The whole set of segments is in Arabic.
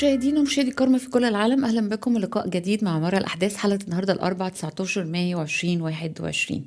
مشاهدينا ومشاهدي كارما في كل العالم اهلا بكم لقاء جديد مع مرة الاحداث حلقه النهارده الاربعاء 19 مايو 2021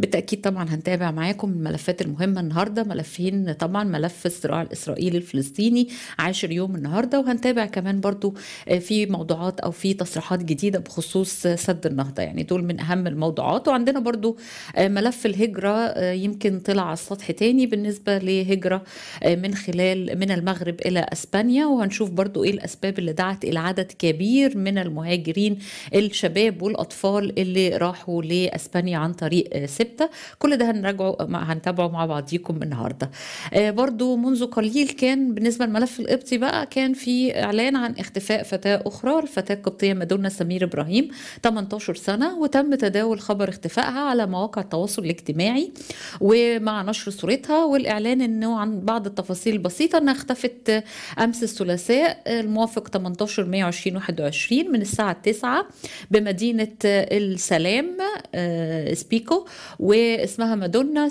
بالتاكيد طبعا هنتابع معاكم الملفات المهمه النهارده ملفين طبعا ملف الصراع الاسرائيلي الفلسطيني عاشر يوم النهارده وهنتابع كمان برضو آه، في موضوعات او في تصريحات جديده بخصوص سد النهضه يعني دول من اهم الموضوعات وعندنا برضو آه، ملف الهجره آه، يمكن طلع على السطح تاني بالنسبه لهجره من خلال من المغرب الى اسبانيا وهنشوف برضو ايه الأسباب اللي دعت إلى عدد كبير من المهاجرين الشباب والأطفال اللي راحوا لأسبانيا عن طريق سبتة كل ده هنراجعه هنتابعه مع بعضيكم النهاردة آه، برضو منذ قليل كان بالنسبة للملف القبطي بقى كان في إعلان عن اختفاء فتاة أخرى الفتاة القبطية مدونة سمير إبراهيم 18 سنة وتم تداول خبر اختفائها على مواقع التواصل الاجتماعي ومع نشر صورتها والإعلان أنه عن بعض التفاصيل البسيطة أنها اختفت أمس الثلاثاء الموافق الموافق 18 مايو 2021 من الساعة 9 بمدينة السلام آه، سبيكو واسمها مادونا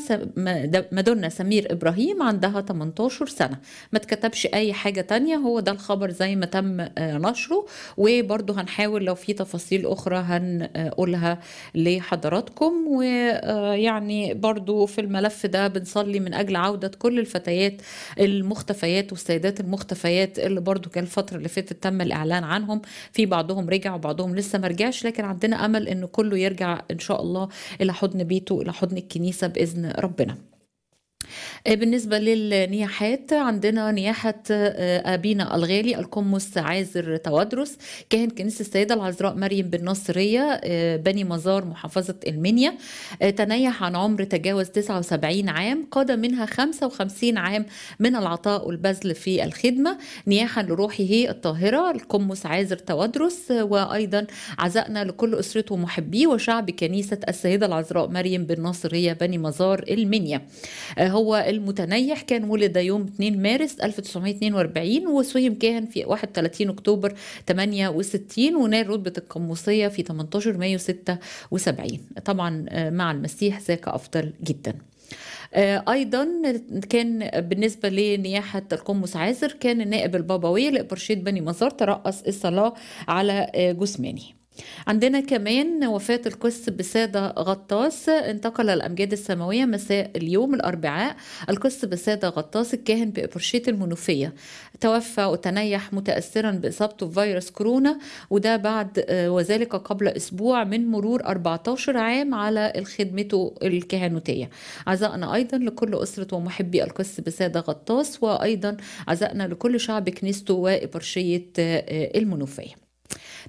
مادونا سمير إبراهيم عندها 18 سنة ما تكتبش أي حاجة تانية هو ده الخبر زي ما تم آه، نشره وبرضه هنحاول لو في تفاصيل أخرى هنقولها لحضراتكم ويعني آه، برضه في الملف ده بنصلي من أجل عودة كل الفتيات المختفيات والسيدات المختفيات اللي برضه كان الفترة اللي فاتت تم الإعلان عنهم في بعضهم رجع وبعضهم لسه مرجعش لكن عندنا أمل أن كله يرجع إن شاء الله إلى حضن بيته إلى حضن الكنيسة بإذن ربنا آه، بالنسبة للنياحات عندنا نياحة آه، أبينا الغالي القمص عازر تودرس كاهن كنيسة السيدة العذراء مريم بن نصرية آه، بني مزار محافظة المنيا تنيح عن عمر تجاوز 79 عام قاد منها 55 عام من العطاء والبذل في الخدمة نياحا لروحه الطاهرة القمص عازر تودرس وأيضا عزائنا لكل أسرته ومحبيه وشعب كنيسة السيدة العذراء مريم بن نصرية بني مزار المنيا هو هو المتنيح كان ولد يوم 2 مارس 1942 وسهم كاهن في 31 أكتوبر 68 ونال رتبة القاموسية في 18 مايو 76 طبعا آه، مع المسيح ذاك أفضل جداً آه، ايضا كان بالنسبه لنياحه القمص عازر كان النائب البابوي لابرشيد بني مزار ترأس الصلاه على آه، جثمانه عندنا كمان وفاة القس بسادة غطاس انتقل الأمجاد السماوية مساء اليوم الأربعاء القس بسادة غطاس الكاهن بإبرشيت المنوفية توفى وتنيح متأثرا بإصابته بفيروس كورونا وده بعد آه، وذلك قبل أسبوع من مرور 14 عام على خدمته الكهنوتية عزائنا أيضا لكل أسرة ومحبي القس بسادة غطاس وأيضا عزائنا لكل شعب كنيسته وإبرشية آه، آه، المنوفية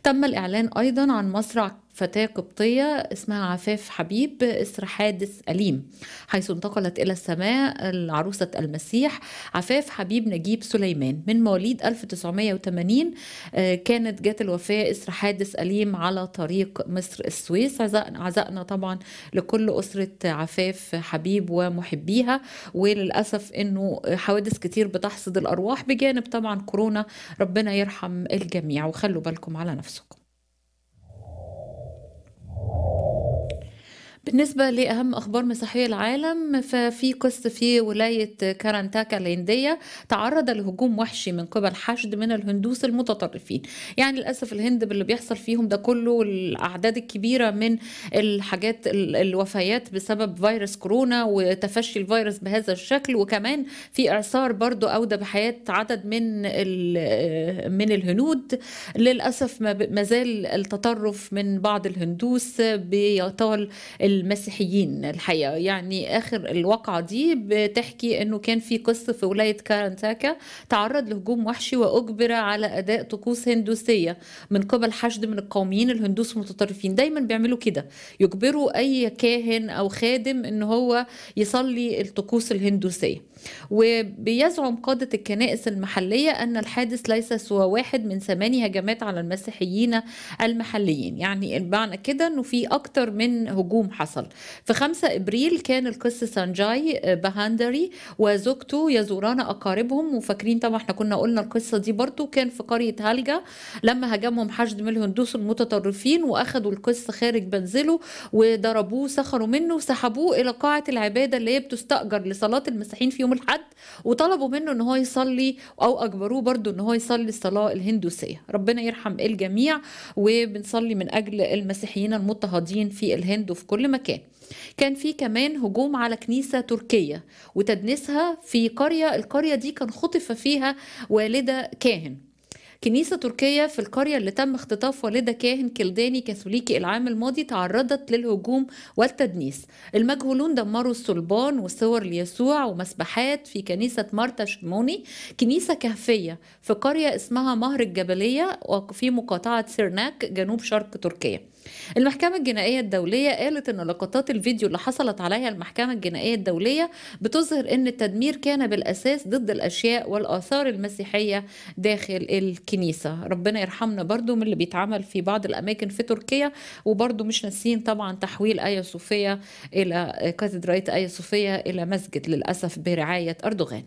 تم الإعلان أيضا عن مصرع فتاة قبطية اسمها عفاف حبيب إثر حادث أليم حيث انتقلت إلى السماء العروسة المسيح عفاف حبيب نجيب سليمان من مواليد 1980 آه، كانت جت الوفاة إثر حادث أليم على طريق مصر السويس عزاءنا طبعا لكل أسرة عفاف حبيب ومحبيها وللأسف أنه حوادث كتير بتحصد الأرواح بجانب طبعا كورونا ربنا يرحم الجميع وخلوا بالكم على نفسكم بالنسبة لأهم أخبار مسيحية العالم ففي قصة في ولاية كارانتاكا الهندية تعرض لهجوم وحشي من قبل حشد من الهندوس المتطرفين يعني للأسف الهند باللي بيحصل فيهم ده كله الأعداد الكبيرة من الحاجات الوفيات بسبب فيروس كورونا وتفشي الفيروس بهذا الشكل وكمان في إعصار برضو أودى بحياة عدد من من الهنود للأسف ما زال التطرف من بعض الهندوس بيطال المسيحيين الحقيقه يعني اخر الواقعه دي بتحكي انه كان في قصه في ولايه كارنتاكا تعرض لهجوم وحشي واجبر على اداء طقوس هندوسيه من قبل حشد من القوميين الهندوس المتطرفين دايما بيعملوا كده يجبروا اي كاهن او خادم ان هو يصلي الطقوس الهندوسيه وبيزعم قادة الكنائس المحلية أن الحادث ليس سوى واحد من ثماني هجمات على المسيحيين المحليين يعني المعنى كده أنه في أكتر من هجوم حصل في 5 إبريل كان القس سانجاي آه، بهاندري وزوجته يزوران أقاربهم وفاكرين طبعا احنا كنا قلنا القصة دي برضو كان في قرية هالجا لما هجمهم حشد من الهندوس المتطرفين وأخذوا القس خارج منزله وضربوه سخروا منه وسحبوه إلى قاعة العبادة اللي هي بتستأجر لصلاة المسيحيين في يوم من حد وطلبوا منه ان هو يصلي او اجبروه برضو ان هو يصلي الصلاه الهندوسيه ربنا يرحم الجميع وبنصلي من اجل المسيحيين المضطهدين في الهند وفي كل مكان كان في كمان هجوم على كنيسة تركية وتدنيسها في قرية القرية دي كان خطف فيها والدة كاهن كنيسة تركية في القرية اللي تم اختطاف والدها كاهن كلداني كاثوليكي العام الماضي تعرضت للهجوم والتدنيس المجهولون دمروا الصلبان وصور ليسوع ومسبحات في كنيسة مارتا شموني كنيسة كهفية في قرية اسمها مهر الجبلية وفي مقاطعة سيرناك جنوب شرق تركيا المحكمة الجنائية الدولية قالت أن لقطات الفيديو اللي حصلت عليها المحكمة الجنائية الدولية بتظهر أن التدمير كان بالأساس ضد الأشياء والآثار المسيحية داخل الكنيسة ربنا يرحمنا برضو من اللي بيتعمل في بعض الأماكن في تركيا وبرضو مش ناسيين طبعا تحويل آية صوفية إلى كاتدرائية آية صوفية إلى مسجد للأسف برعاية أردوغان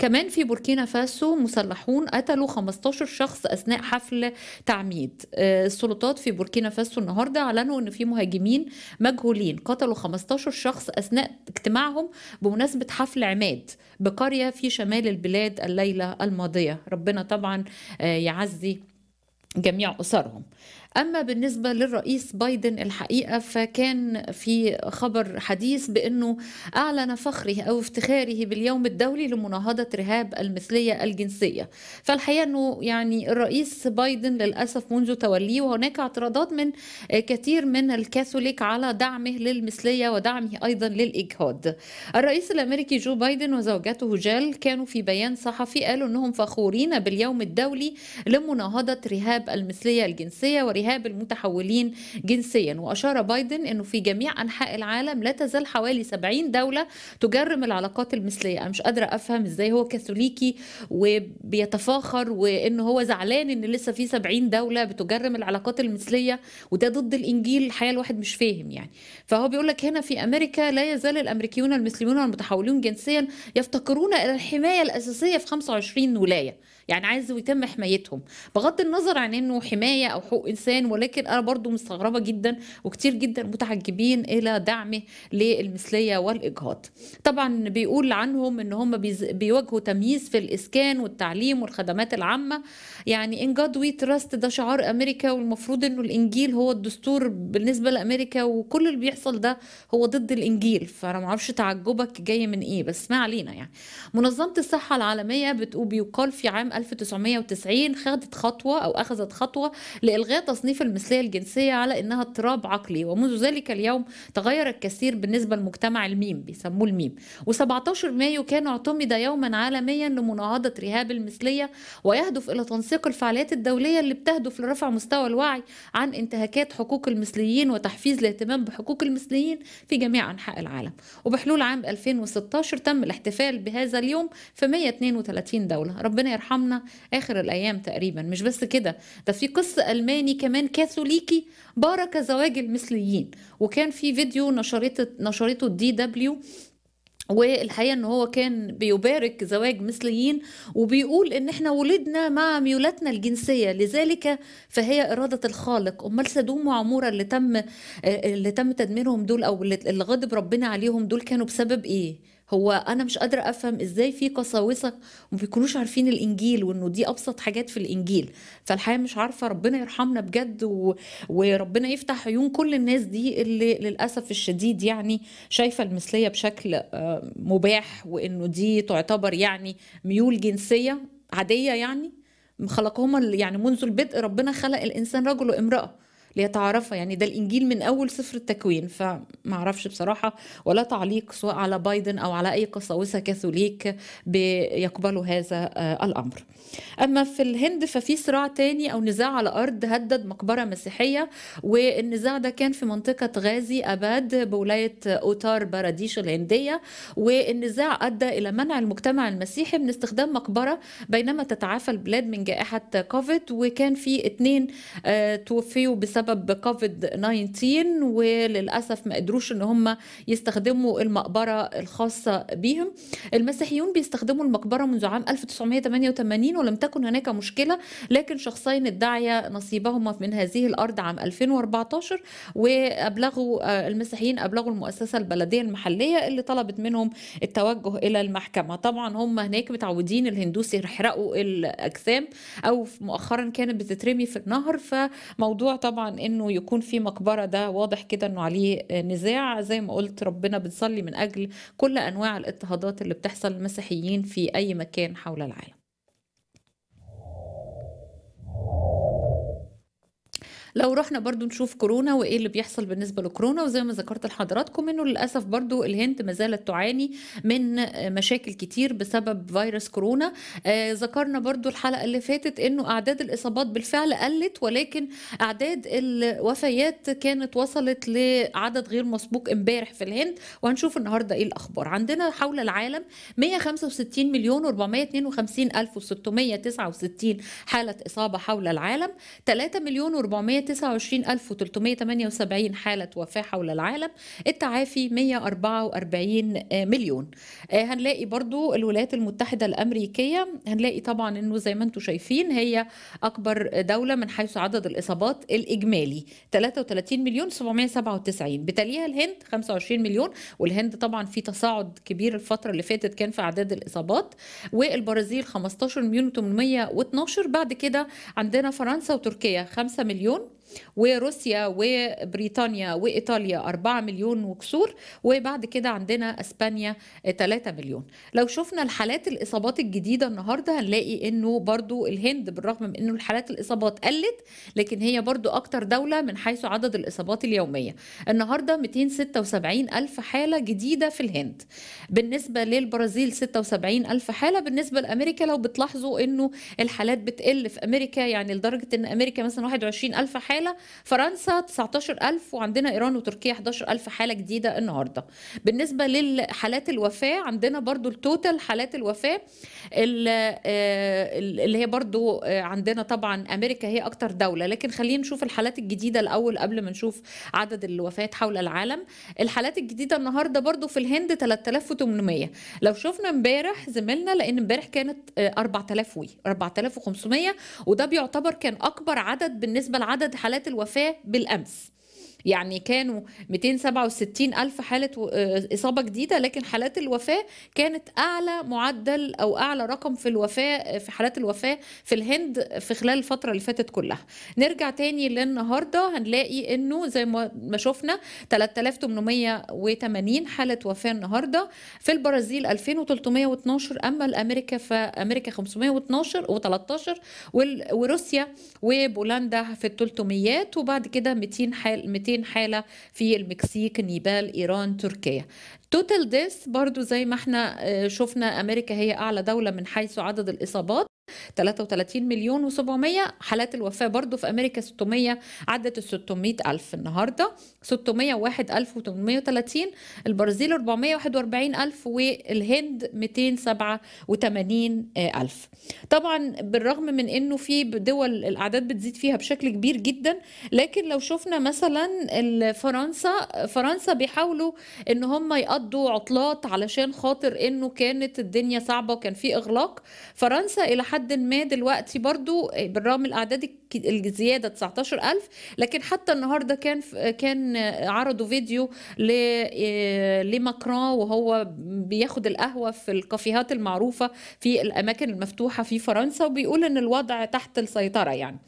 كمان في بوركينا فاسو مسلحون قتلوا 15 شخص أثناء حفل تعميد آه، السلطات في بوركينا فاسو النهاردة أعلنوا أن في مهاجمين مجهولين قتلوا 15 شخص أثناء اجتماعهم بمناسبة حفل عماد بقرية في شمال البلاد الليلة الماضية ربنا طبعا آه، يعزي جميع أسرهم أما بالنسبة للرئيس بايدن الحقيقة فكان في خبر حديث بأنه أعلن فخره أو افتخاره باليوم الدولي لمناهضة رهاب المثلية الجنسية فالحقيقة أنه يعني الرئيس بايدن للأسف منذ توليه وهناك اعتراضات من كثير من الكاثوليك على دعمه للمثلية ودعمه أيضا للإجهاض الرئيس الأمريكي جو بايدن وزوجته جال كانوا في بيان صحفي قالوا أنهم فخورين باليوم الدولي لمناهضة رهاب المثلية الجنسية وإرهاب المتحولين جنسيا وأشار بايدن أنه في جميع أنحاء العالم لا تزال حوالي 70 دولة تجرم العلاقات المثلية أنا مش قادرة أفهم إزاي هو كاثوليكي وبيتفاخر وأنه هو زعلان أن لسه في 70 دولة بتجرم العلاقات المثلية وده ضد الإنجيل الحقيقة الواحد مش فاهم يعني فهو بيقول لك هنا في أمريكا لا يزال الأمريكيون المسلمون والمتحولون جنسيا يفتقرون إلى الحماية الأساسية في 25 ولاية يعني عايز يتم حمايتهم بغض النظر عن انه حمايه او حقوق انسان ولكن انا برضو مستغربه جدا وكتير جدا متعجبين الى دعمه للمثليه والاجهاض طبعا بيقول عنهم ان هم بيواجهوا تمييز في الاسكان والتعليم والخدمات العامه يعني ان جاد وي تراست ده شعار امريكا والمفروض انه الانجيل هو الدستور بالنسبه لامريكا وكل اللي بيحصل ده هو ضد الانجيل فانا ما اعرفش تعجبك جاي من ايه بس ما علينا يعني منظمه الصحه العالميه بتقول بيقال في عام 1990 خدت خطوة أو أخذت خطوة لإلغاء تصنيف المثلية الجنسية على إنها اضطراب عقلي ومنذ ذلك اليوم تغير الكثير بالنسبة لمجتمع الميم بيسموه الميم و17 مايو كان اعتمد يوما عالميا لمناهضة رهاب المثلية ويهدف إلى تنسيق الفعاليات الدولية اللي بتهدف لرفع مستوى الوعي عن انتهاكات حقوق المثليين وتحفيز الاهتمام بحقوق المثليين في جميع أنحاء العالم وبحلول عام 2016 تم الاحتفال بهذا اليوم في 132 دولة ربنا يرحمنا عنا اخر الايام تقريبا مش بس كده ده في قس الماني كمان كاثوليكي بارك زواج المثليين وكان في فيديو نشرته نشرته الدي دبليو والحقيقه ان هو كان بيبارك زواج مثليين وبيقول ان احنا ولدنا مع ميولاتنا الجنسيه لذلك فهي اراده الخالق امال سدوم وعموره اللي تم اللي تم تدميرهم دول او اللي غضب ربنا عليهم دول كانوا بسبب ايه هو انا مش قادره افهم ازاي في قساوسه وما بيكونوش عارفين الانجيل وانه دي ابسط حاجات في الانجيل فالحقيقه مش عارفه ربنا يرحمنا بجد و... وربنا يفتح عيون كل الناس دي اللي للاسف الشديد يعني شايفه المثليه بشكل آه، مباح وانه دي تعتبر يعني ميول جنسيه عاديه يعني خلقهما يعني منذ البدء ربنا خلق الانسان رجل وامراه ليتعرفا يعني ده الانجيل من اول سفر التكوين فمعرفش بصراحه ولا تعليق سواء على بايدن او على اي قساوسه كاثوليك بيقبلوا هذا آه، الامر. اما في الهند ففي صراع تاني او نزاع على ارض هدد مقبره مسيحيه والنزاع ده كان في منطقه غازي اباد بولايه اوتار باراديش الهنديه والنزاع ادى الى منع المجتمع المسيحي من استخدام مقبره بينما تتعافى البلاد من جائحه كوفيد وكان في اثنين آه، توفيوا بسبب بسبب كوفيد 19 وللاسف ما قدروش ان هم يستخدموا المقبره الخاصه بيهم المسيحيون بيستخدموا المقبره منذ عام 1988 ولم تكن هناك مشكله لكن شخصين ادعيا نصيبهما من هذه الارض عام 2014 وابلغوا آه، المسيحيين ابلغوا المؤسسه البلديه المحليه اللي طلبت منهم التوجه الى المحكمه طبعا هم هناك متعودين الهندوس يحرقوا الاجسام او مؤخرا كانت بتترمي في النهر فموضوع طبعا انه يكون في مقبره ده واضح كده انه عليه نزاع زي ما قلت ربنا بنصلي من اجل كل انواع الاضطهادات اللي بتحصل للمسيحيين في اي مكان حول العالم لو رحنا برضو نشوف كورونا وايه اللي بيحصل بالنسبه لكورونا وزي ما ذكرت لحضراتكم انه للاسف برضو الهند ما زالت تعاني من مشاكل كتير بسبب فيروس كورونا آه ذكرنا برضو الحلقه اللي فاتت انه اعداد الاصابات بالفعل قلت ولكن اعداد الوفيات كانت وصلت لعدد غير مسبوق امبارح في الهند وهنشوف النهارده ايه الاخبار عندنا حول العالم 165 مليون و452 الف و669 حاله اصابه حول العالم 3 مليون و400 129378 حالة وفاة حول العالم التعافي 144 مليون آه، هنلاقي برضو الولايات المتحدة الأمريكية هنلاقي طبعا أنه زي ما أنتم شايفين هي أكبر دولة من حيث عدد الإصابات الإجمالي 33 مليون 797 بتليها الهند 25 مليون والهند طبعا في تصاعد كبير الفترة اللي فاتت كان في أعداد الإصابات والبرازيل 15 مليون 812 بعد كده عندنا فرنسا وتركيا 5 مليون وروسيا وبريطانيا وايطاليا 4 مليون وكسور وبعد كده عندنا اسبانيا 3 مليون لو شفنا الحالات الاصابات الجديده النهارده هنلاقي انه برضو الهند بالرغم من انه الحالات الاصابات قلت لكن هي برضو اكتر دوله من حيث عدد الاصابات اليوميه النهارده 276 الف حاله جديده في الهند بالنسبه للبرازيل 76 الف حاله بالنسبه لامريكا لو بتلاحظوا انه الحالات بتقل في امريكا يعني لدرجه ان امريكا مثلا 21 الف حاله حاله فرنسا 19000 وعندنا ايران وتركيا 11000 حاله جديده النهارده بالنسبه للحالات الوفاه عندنا برضو التوتال حالات الوفاه آه، اللي هي برضو آه، عندنا طبعا امريكا هي اكتر دوله لكن خلينا نشوف الحالات الجديده الاول قبل ما نشوف عدد الوفيات حول العالم الحالات الجديده النهارده برضو في الهند 3800 لو شفنا امبارح زميلنا لان امبارح كانت 4000 آه، وي 4500 وده بيعتبر كان اكبر عدد بالنسبه لعدد حالات حالات الوفاة بالأمس يعني كانوا 267 ألف حالة آه، إصابة جديدة لكن حالات الوفاة كانت أعلى معدل أو أعلى رقم في الوفاة في حالات الوفاة في الهند في خلال الفترة اللي فاتت كلها نرجع تاني للنهاردة هنلاقي أنه زي ما شفنا 3880 حالة وفاة النهاردة في البرازيل 2312 أما الأمريكا فأمريكا 512 و13 وروسيا وبولندا في ال 300 وبعد كده 200 حال 200 200 حالة في المكسيك نيبال إيران تركيا توتال ديس برضو زي ما احنا آه، شفنا امريكا هي اعلى دوله من حيث عدد الاصابات 33 مليون و700 حالات الوفاة برضو في أمريكا 600 عدت ال 600 ألف النهاردة 601 ألف و830 البرازيل 441 ألف والهند 287 آه، ألف طبعا بالرغم من أنه في دول الأعداد بتزيد فيها بشكل كبير جدا لكن لو شفنا مثلا فرنسا فرنسا بيحاولوا ان هم يقضوا عطلات علشان خاطر انه كانت الدنيا صعبه وكان في اغلاق فرنسا الى حد حد ما دلوقتي برضو آه، بالرغم الأعداد الزيادة 19000 لكن حتى النهاردة كان كان عرضوا فيديو آه، لماكرون وهو بياخد القهوة في الكافيهات المعروفة في الأماكن المفتوحة في فرنسا وبيقول إن الوضع تحت السيطرة يعني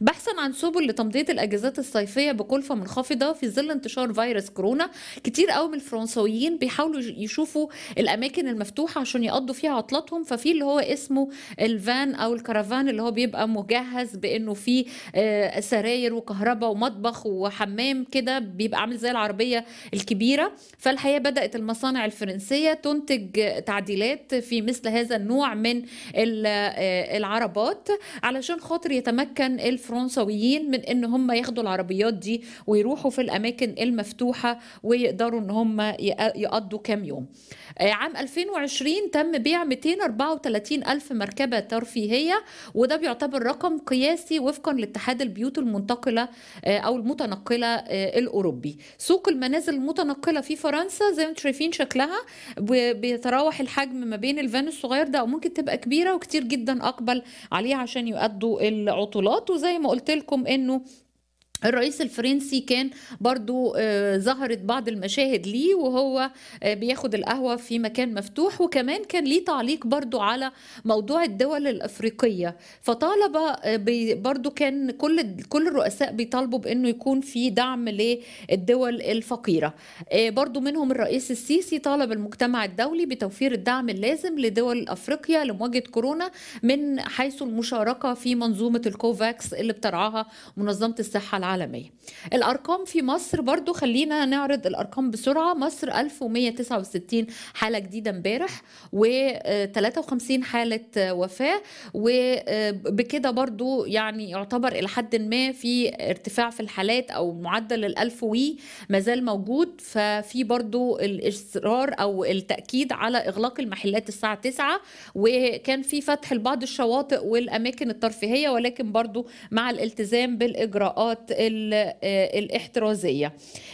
بحثا عن سبل لتمضية الأجازات الصيفية بكلفة منخفضة في ظل انتشار فيروس كورونا كتير قوي من الفرنسويين بيحاولوا يشوفوا الأماكن المفتوحة عشان يقضوا فيها عطلاتهم ففي اللي هو اسمه الفان أو الكرفان اللي هو بيبقى مجهز بأنه فيه آه، سراير وكهرباء ومطبخ وحمام كده بيبقى عامل زي العربية الكبيرة فالحقيقة بدأت المصانع الفرنسية تنتج تعديلات في مثل هذا النوع من آه، العربات علشان خاطر يتمكن الف الفرنسويين من ان هم ياخدوا العربيات دي ويروحوا في الاماكن المفتوحه ويقدروا ان هم يقضوا كام يوم آه، عام 2020 تم بيع 234 ألف مركبة ترفيهية وده بيعتبر رقم قياسي وفقا لاتحاد البيوت المنتقلة آه، أو المتنقلة آه، الأوروبي سوق المنازل المتنقلة في فرنسا زي ما انتم شايفين شكلها بيتراوح الحجم ما بين الفان الصغير ده أو ممكن تبقى كبيرة وكتير جدا أقبل عليها عشان يؤدوا العطلات وزي زي ما قلت لكم انه الرئيس الفرنسي كان برضو آه، ظهرت بعض المشاهد ليه وهو آه، بياخد القهوة في مكان مفتوح وكمان كان ليه تعليق برضو على موضوع الدول الأفريقية فطالب آه، برضو كان كل كل الرؤساء بيطالبوا بأنه يكون في دعم للدول الفقيرة برضو منهم الرئيس السيسي طالب المجتمع الدولي بتوفير الدعم اللازم لدول أفريقيا لمواجهة كورونا من حيث المشاركة في منظومة الكوفاكس اللي بترعاها منظمة الصحة العالمية العالمية الأرقام في مصر برضو خلينا نعرض الأرقام بسرعة مصر 1169 حالة جديدة امبارح و53 آه، حالة آه، وفاة وبكده آه، برضو يعني يعتبر إلى حد ما في ارتفاع في الحالات أو معدل الألف وي وي مازال موجود ففي برضو الإصرار أو التأكيد على إغلاق المحلات الساعة 9 وكان في فتح لبعض الشواطئ والأماكن الترفيهية ولكن برضو مع الالتزام بالإجراءات آه، الاحترازية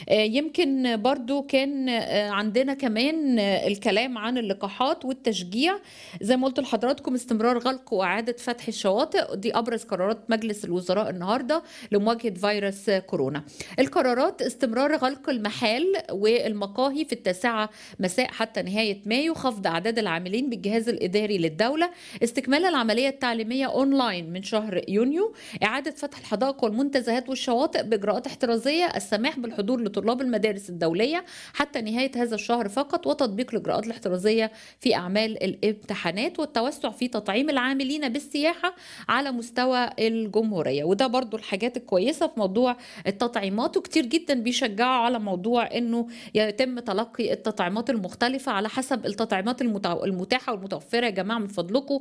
آه، يمكن برضو كان آه، عندنا كمان الكلام عن اللقاحات والتشجيع زي ما قلت لحضراتكم استمرار غلق وإعادة فتح الشواطئ دي أبرز قرارات مجلس الوزراء النهاردة لمواجهة فيروس كورونا القرارات استمرار غلق المحال والمقاهي في التاسعة مساء حتى نهاية مايو خفض أعداد العاملين بالجهاز الإداري للدولة استكمال العملية التعليمية أونلاين من شهر يونيو إعادة فتح الحدائق والمنتزهات والشواطئ الشواطئ بإجراءات احترازية السماح بالحضور لطلاب المدارس الدولية حتى نهاية هذا الشهر فقط وتطبيق الإجراءات الاحترازية في أعمال الامتحانات والتوسع في تطعيم العاملين بالسياحة على مستوى الجمهورية وده برضو الحاجات الكويسة في موضوع التطعيمات وكتير جدا بيشجعوا على موضوع أنه يتم تلقي التطعيمات المختلفة على حسب التطعيمات المتاحة والمتوفرة يا جماعة من فضلكم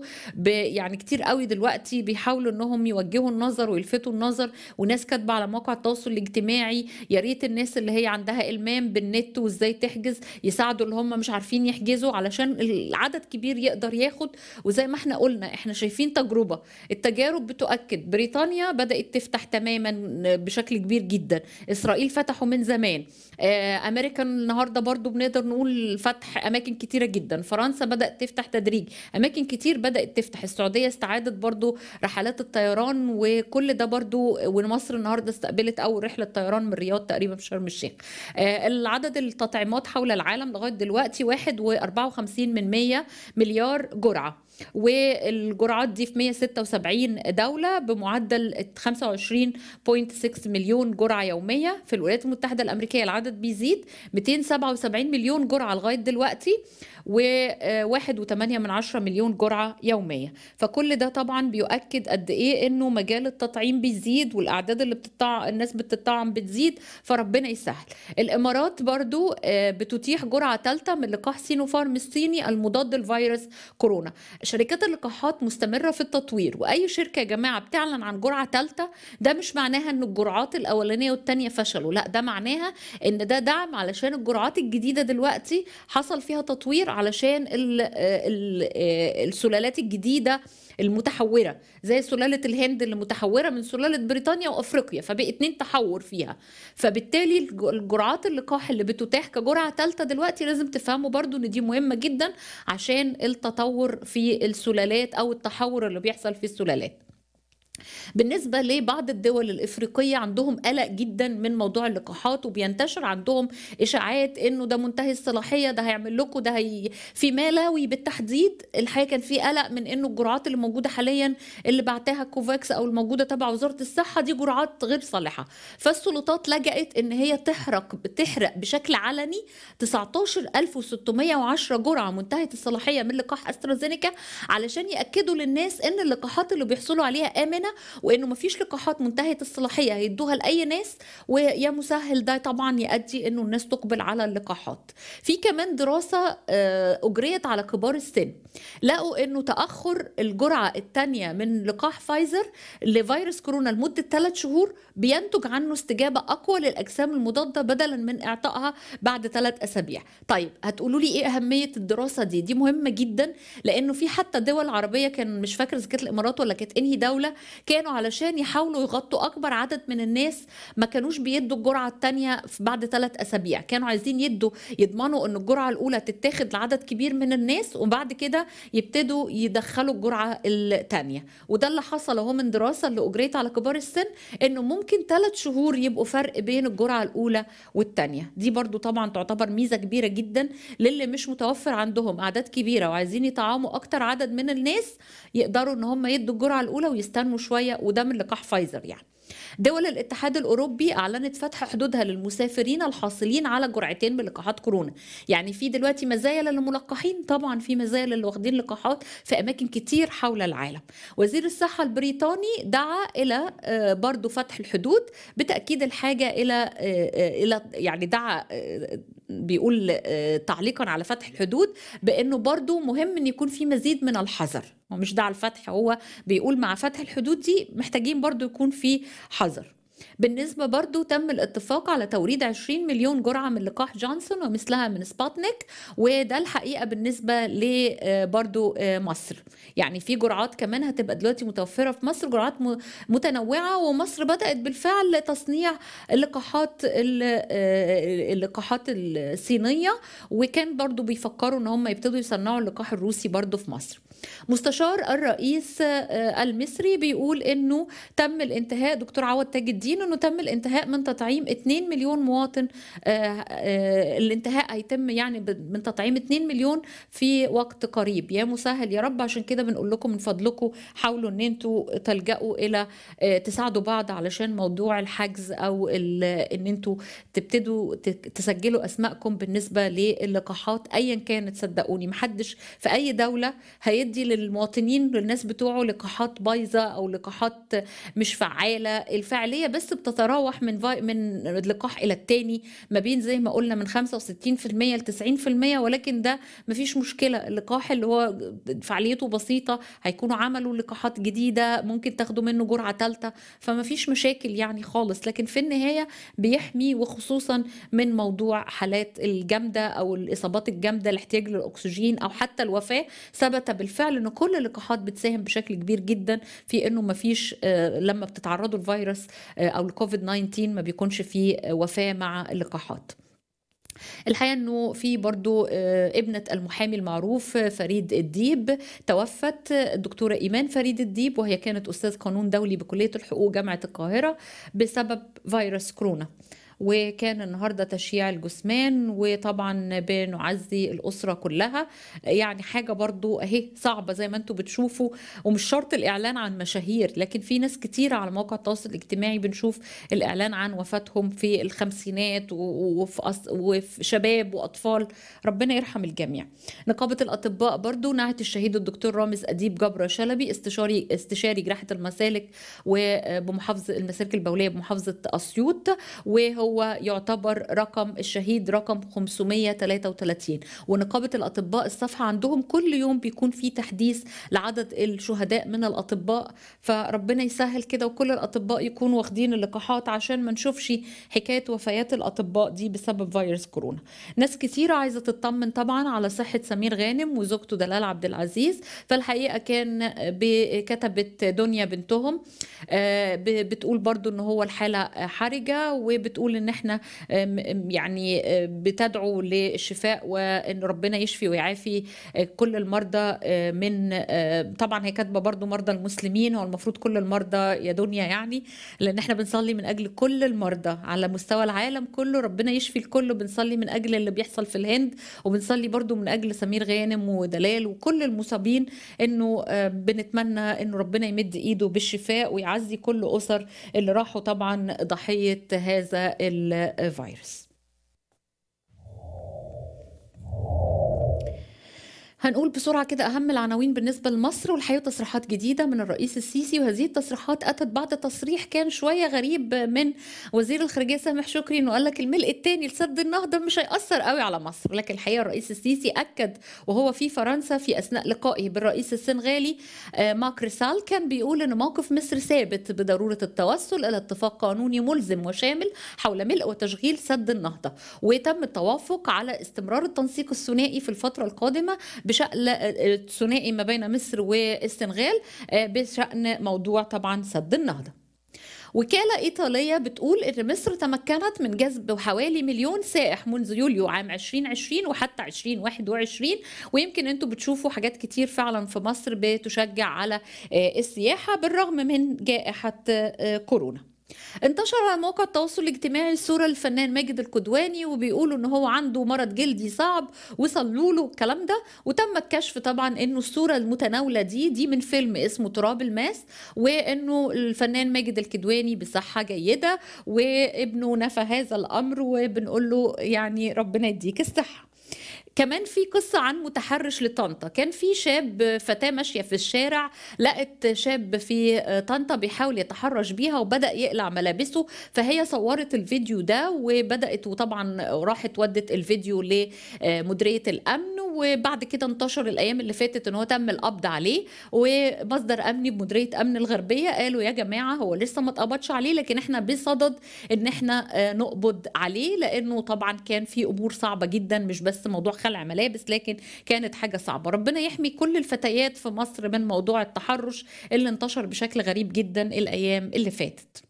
يعني كتير قوي دلوقتي بيحاولوا أنهم يوجهوا النظر ويلفتوا النظر وناس كاتبه على مواقع التواصل الاجتماعي يا ريت الناس اللي هي عندها المام بالنت وازاي تحجز يساعدوا اللي هم مش عارفين يحجزوا علشان العدد كبير يقدر ياخد وزي ما احنا قلنا احنا شايفين تجربه التجارب بتؤكد بريطانيا بدات تفتح تماما بشكل كبير جدا اسرائيل فتحوا من زمان آه، امريكا النهارده برضو بنقدر نقول فتح اماكن كتيره جدا فرنسا بدات تفتح تدريج اماكن كتير بدات تفتح السعوديه استعادت برضو رحلات الطيران وكل ده برضو ومصر النهارده استقبلت اول رحله طيران من الرياض تقريبا في شرم الشيخ آه، العدد التطعيمات حول العالم لغايه دلوقتي 1.54 من 100 مليار جرعه والجرعات دي في 176 دولة بمعدل 25.6 مليون جرعة يومية في الولايات المتحدة الأمريكية العدد بيزيد 277 مليون جرعة لغاية دلوقتي و1.8 من مليون جرعة يومية فكل ده طبعا بيؤكد قد إيه إنه مجال التطعيم بيزيد والأعداد اللي بتطع... الناس بتطعم بتزيد فربنا يسهل الإمارات برضو آه، بتتيح جرعة ثالثة من لقاح سينوفارم الصيني المضاد لفيروس كورونا شركات اللقاحات مستمرة في التطوير وأي شركة يا جماعة بتعلن عن جرعة ثالثة ده مش معناها أن الجرعات الأولانية والتانية فشلوا لا ده معناها أن ده دعم علشان الجرعات الجديدة دلوقتي حصل فيها تطوير علشان آه، آه، السلالات الجديدة المتحوره زي سلاله الهند اللي متحوره من سلاله بريطانيا وافريقيا فبقى اتنين تحور فيها فبالتالي الجرعات اللقاح اللي بتتاح كجرعه ثالثه دلوقتي لازم تفهموا برضو ان دي مهمه جدا عشان التطور في السلالات او التحور اللي بيحصل في السلالات بالنسبة لبعض الدول الإفريقية عندهم قلق جدا من موضوع اللقاحات وبينتشر عندهم إشاعات إنه ده منتهي الصلاحية ده هيعمل لكم ده هي في مالاوي بالتحديد الحقيقة كان في قلق من إنه الجرعات اللي موجودة حاليا اللي بعتها كوفاكس أو الموجودة تبع وزارة الصحة دي جرعات غير صالحة فالسلطات لجأت إن هي تحرق بتحرق بشكل علني 19610 جرعة منتهية الصلاحية من لقاح أسترازينيكا علشان يأكدوا للناس إن اللقاحات اللي بيحصلوا عليها آمنة الدوله وانه ما فيش لقاحات منتهيه الصلاحيه هيدوها لاي ناس ويا مسهل ده طبعا يؤدي انه الناس تقبل على اللقاحات في كمان دراسه آه، اجريت على كبار السن لقوا انه تاخر الجرعه الثانيه من لقاح فايزر لفيروس كورونا لمده ثلاث شهور بينتج عنه استجابه اقوى للاجسام المضاده بدلا من اعطائها بعد ثلاث اسابيع طيب هتقولوا لي ايه اهميه الدراسه دي دي مهمه جدا لانه في حتى دول عربيه كان مش فاكر اذا كانت الامارات ولا كانت انهي دوله كانوا علشان يحاولوا يغطوا اكبر عدد من الناس ما كانوش بيدوا الجرعه الثانيه بعد ثلاث اسابيع كانوا عايزين يدوا يضمنوا ان الجرعه الاولى تتاخد لعدد كبير من الناس وبعد كده الجديده يبتدوا يدخلوا الجرعه الثانيه وده اللي حصل اهو من دراسه اللي اجريت على كبار السن انه ممكن ثلاث شهور يبقوا فرق بين الجرعه الاولى والثانيه دي برضو طبعا تعتبر ميزه كبيره جدا للي مش متوفر عندهم اعداد كبيره وعايزين يطعموا اكتر عدد من الناس يقدروا ان هم يدوا الجرعه الاولى ويستنوا شويه وده من لقاح فايزر يعني دول الاتحاد الأوروبي أعلنت فتح حدودها للمسافرين الحاصلين على جرعتين من لقاحات كورونا يعني في دلوقتي مزايا للملقحين طبعا في مزايا للي واخدين لقاحات في أماكن كتير حول العالم وزير الصحة البريطاني دعا إلى آه، برضه فتح الحدود بتأكيد الحاجة إلى آه، آه، إلى يعني دعا بيقول آه، تعليقا على فتح الحدود بانه برضو مهم ان يكون في مزيد من الحذر هو مش ده على الفتح هو بيقول مع فتح الحدود دي محتاجين برضو يكون في حذر بالنسبة برضو تم الاتفاق على توريد 20 مليون جرعة من لقاح جونسون ومثلها من سباتنيك وده الحقيقة بالنسبة لبرضو آه، آه، مصر يعني في جرعات كمان هتبقى دلوقتي متوفرة في مصر جرعات متنوعة ومصر بدأت بالفعل تصنيع اللقاحات آه، اللقاحات الصينية وكان برضو بيفكروا ان هم يبتدوا يصنعوا اللقاح الروسي برضو في مصر مستشار الرئيس آه، المصري بيقول انه تم الانتهاء دكتور عوض تاج الدين انه تم الانتهاء من تطعيم 2 مليون مواطن آه، آه، الانتهاء هيتم يعني من تطعيم 2 مليون في وقت قريب يا مسهل يا رب عشان كده بنقول لكم من فضلكم حاولوا ان انتوا تلجأوا الى تساعدوا بعض علشان موضوع الحجز او ان انتوا تبتدوا تسجلوا اسمائكم بالنسبه للقاحات ايا كانت صدقوني محدش في اي دوله هيد بيدي للمواطنين للناس بتوعه لقاحات بايظه او لقاحات مش فعاله الفعاليه بس بتتراوح من فا... من لقاح الى الثاني ما بين زي ما قلنا من 65% ل 90% ولكن ده مفيش مشكله اللقاح اللي هو فعاليته بسيطه هيكونوا عملوا لقاحات جديده ممكن تاخدوا منه جرعه ثالثه فما فيش مشاكل يعني خالص لكن في النهايه بيحمي وخصوصا من موضوع حالات الجامده او الاصابات الجامده الاحتياج للاكسجين او حتى الوفاه ثبت بالفعل بالفعل ان كل اللقاحات بتساهم بشكل كبير جدا في انه ما فيش آه، لما بتتعرضوا الفيروس آه، او الكوفيد 19 ما بيكونش في آه، وفاه مع اللقاحات الحقيقه انه في برضو ابنه المحامي المعروف فريد الديب توفت الدكتوره ايمان فريد الديب وهي كانت استاذ قانون دولي بكليه الحقوق جامعه القاهره بسبب فيروس كورونا وكان النهارده تشييع الجثمان وطبعا بنعزي الاسره كلها يعني حاجه برضو اهي صعبه زي ما انتم بتشوفوا ومش شرط الاعلان عن مشاهير لكن في ناس كتيره على مواقع التواصل الاجتماعي بنشوف الاعلان عن وفاتهم في الخمسينات وفي, أص... وفي شباب واطفال ربنا يرحم الجميع نقابه الاطباء برضو نعت الشهيد الدكتور رامز اديب جبره شلبي استشاري استشاري جراحه المسالك وبمحافظه المسالك البوليه بمحافظه اسيوط وهو هو يعتبر رقم الشهيد رقم 533 ونقابه الاطباء الصفحه عندهم كل يوم بيكون في تحديث لعدد الشهداء من الاطباء فربنا يسهل كده وكل الاطباء يكونوا واخدين اللقاحات عشان ما نشوفش حكايه وفيات الاطباء دي بسبب فيروس كورونا ناس كثيره عايزه تطمن طبعا على صحه سمير غانم وزوجته دلال عبد العزيز فالحقيقه كان كتبت دنيا بنتهم آه، بتقول برضو ان هو الحاله حرجه وبتقول ان احنا يعني بتدعو للشفاء وان ربنا يشفي ويعافي آه، كل المرضى آه، من آه، طبعا هي كاتبه برضو مرضى المسلمين هو المفروض كل المرضى يا دنيا يعني لان احنا بنصلي من اجل كل المرضى على مستوى العالم كله ربنا يشفي الكل بنصلي من اجل اللي بيحصل في الهند وبنصلي برضو من اجل سمير غانم ودلال وكل المصابين انه بنتمنى انه ربنا يمد ايده بالشفاء ويعزي كل اسر اللي راحوا طبعا ضحيه هذا الفيروس آه، هنقول بسرعة كده أهم العناوين بالنسبة لمصر والحقيقة تصريحات جديدة من الرئيس السيسي وهذه التصريحات أتت بعد تصريح كان شوية غريب من وزير الخارجية سامح شكري إنه قال لك الملء الثاني لسد النهضة مش هيأثر قوي على مصر لكن الحقيقة الرئيس السيسي أكد وهو في فرنسا في أثناء لقائه بالرئيس السنغالي آه، ماكر سال كان بيقول إن موقف مصر ثابت بضرورة التوصل إلى اتفاق قانوني ملزم وشامل حول ملء وتشغيل سد النهضة وتم التوافق على استمرار التنسيق الثنائي في الفترة القادمة بشأن الثنائي ما بين مصر والسنغال آه، بشأن موضوع طبعا سد النهضة وكالة إيطالية بتقول إن مصر تمكنت من جذب حوالي مليون سائح منذ يوليو عام 2020 وحتى 2021 ويمكن أنتم بتشوفوا حاجات كتير فعلا في مصر بتشجع على آه، السياحة بالرغم من جائحة آه، كورونا انتشر على مواقع التواصل الاجتماعي صورة الفنان ماجد القدواني وبيقولوا ان هو عنده مرض جلدي صعب وصلوا له الكلام ده وتم الكشف طبعا انه الصورة المتناولة دي دي من فيلم اسمه تراب الماس وانه الفنان ماجد الكدواني بصحة جيدة وابنه نفى هذا الامر وبنقول له يعني ربنا يديك الصحة كمان في قصه عن متحرش لطنطا كان في شاب فتاه ماشيه في الشارع لقت شاب في آه، طنطا بيحاول يتحرش بيها وبدا يقلع ملابسه فهي صورت الفيديو ده وبدات وطبعا راحت ودت الفيديو لمديريه الامن وبعد كده انتشر الايام اللي فاتت ان هو تم القبض عليه ومصدر امني بمديريه امن الغربيه قالوا يا جماعه هو لسه ما اتقبضش عليه لكن احنا بصدد ان احنا آه، نقبض عليه لانه طبعا كان في امور صعبه جدا مش بس موضوع خلع ملابس لكن كانت حاجه صعبه ربنا يحمي كل الفتيات في مصر من موضوع التحرش اللي انتشر بشكل غريب جدا الايام اللي فاتت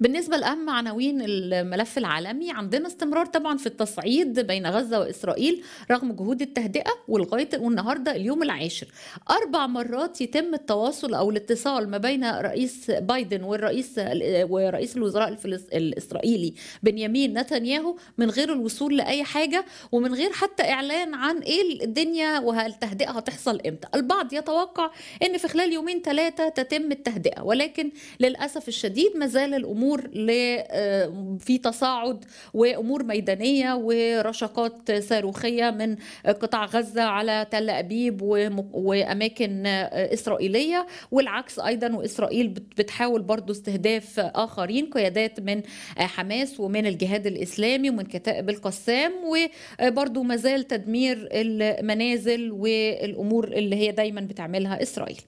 بالنسبه لاهم عناوين الملف العالمي عندنا استمرار طبعا في التصعيد بين غزه واسرائيل رغم جهود التهدئه ولغاية والنهارده اليوم العاشر اربع مرات يتم التواصل او الاتصال ما بين رئيس بايدن والرئيس ورئيس الوزراء الاسرائيلي بنيامين نتنياهو من غير الوصول لاي حاجه ومن غير حتى اعلان عن ايه الدنيا التهدئة هتحصل امتى البعض يتوقع ان في خلال يومين ثلاثه تتم التهدئه ولكن للاسف الشديد ما زال الامور امور آه، في تصاعد وامور ميدانيه ورشقات صاروخيه من قطاع غزه على تل ابيب واماكن آه، اسرائيليه والعكس ايضا واسرائيل بتحاول برضو استهداف اخرين قيادات من آه، حماس ومن الجهاد الاسلامي ومن كتائب القسام وبرضو ما زال تدمير المنازل والامور اللي هي دايما بتعملها اسرائيل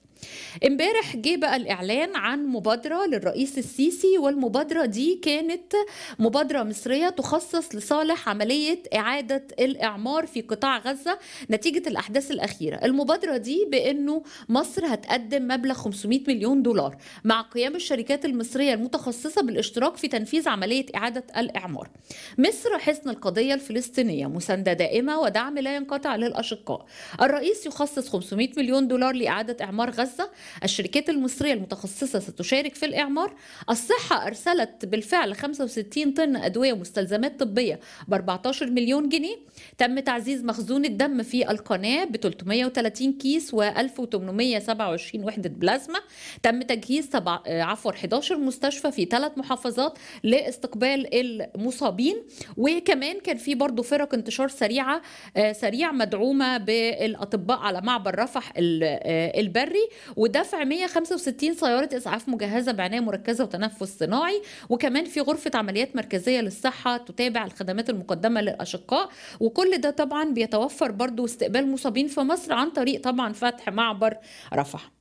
امبارح جه بقى الاعلان عن مبادره للرئيس السيسي والمبادره دي كانت مبادره مصريه تخصص لصالح عمليه اعاده الاعمار في قطاع غزه نتيجه الاحداث الاخيره المبادره دي بانه مصر هتقدم مبلغ 500 مليون دولار مع قيام الشركات المصريه المتخصصه بالاشتراك في تنفيذ عمليه اعاده الاعمار مصر حصن القضيه الفلسطينيه مسانده دائمه ودعم لا ينقطع للاشقاء الرئيس يخصص 500 مليون دولار لاعاده اعمار غزه غزة الشركات المصرية المتخصصة ستشارك في الإعمار الصحة أرسلت بالفعل 65 طن أدوية ومستلزمات طبية ب 14 مليون جنيه تم تعزيز مخزون الدم في القناة ب 330 كيس و 1827 وحدة بلازما تم تجهيز سبع... آه، عفوا 11 مستشفى في ثلاث محافظات لاستقبال المصابين وكمان كان في برضه فرق انتشار سريعة آه، سريع مدعومة بالأطباء على معبر رفح آه، البري ودفع 165 سيارة إسعاف مجهزة بعناية مركزة وتنفس صناعي وكمان في غرفة عمليات مركزية للصحة تتابع الخدمات المقدمة للأشقاء وكل ده طبعا بيتوفر برضو استقبال مصابين في مصر عن طريق طبعا فتح معبر رفح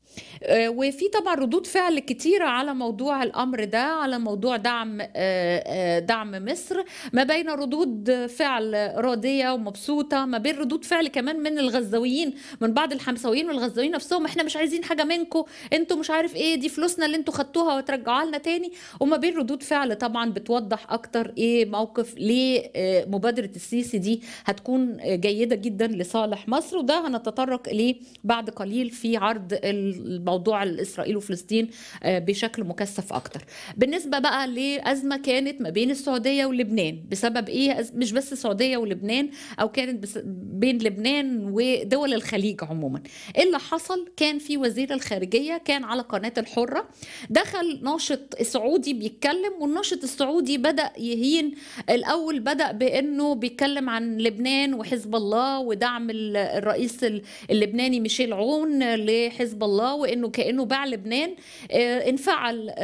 آه، وفي طبعا ردود فعل كتيرة على موضوع الأمر ده على موضوع دعم آه، آه، دعم مصر ما بين ردود فعل راضية ومبسوطة ما بين ردود فعل كمان من الغزاويين من بعض الحمساويين والغزاويين نفسهم احنا مش عايزين حاجة منكم انتوا مش عارف ايه دي فلوسنا اللي انتوا خدتوها وترجعوها لنا تاني وما بين ردود فعل طبعا بتوضح أكتر ايه موقف ليه مبادرة السيسي دي هتكون جيدة جدا لصالح مصر وده هنتطرق ليه بعد قليل في عرض ال الموضوع الاسرائيل وفلسطين آه، بشكل مكثف اكتر بالنسبه بقى لازمه كانت ما بين السعوديه ولبنان بسبب ايه مش بس السعوديه ولبنان او كانت بين لبنان ودول الخليج عموما ايه اللي حصل كان في وزير الخارجيه كان على قناه الحره دخل ناشط سعودي بيتكلم والناشط السعودي بدا يهين الاول بدا بانه بيتكلم عن لبنان وحزب الله ودعم الرئيس اللبناني ميشيل عون لحزب الله وانه كانه باع لبنان آه، انفعل آه،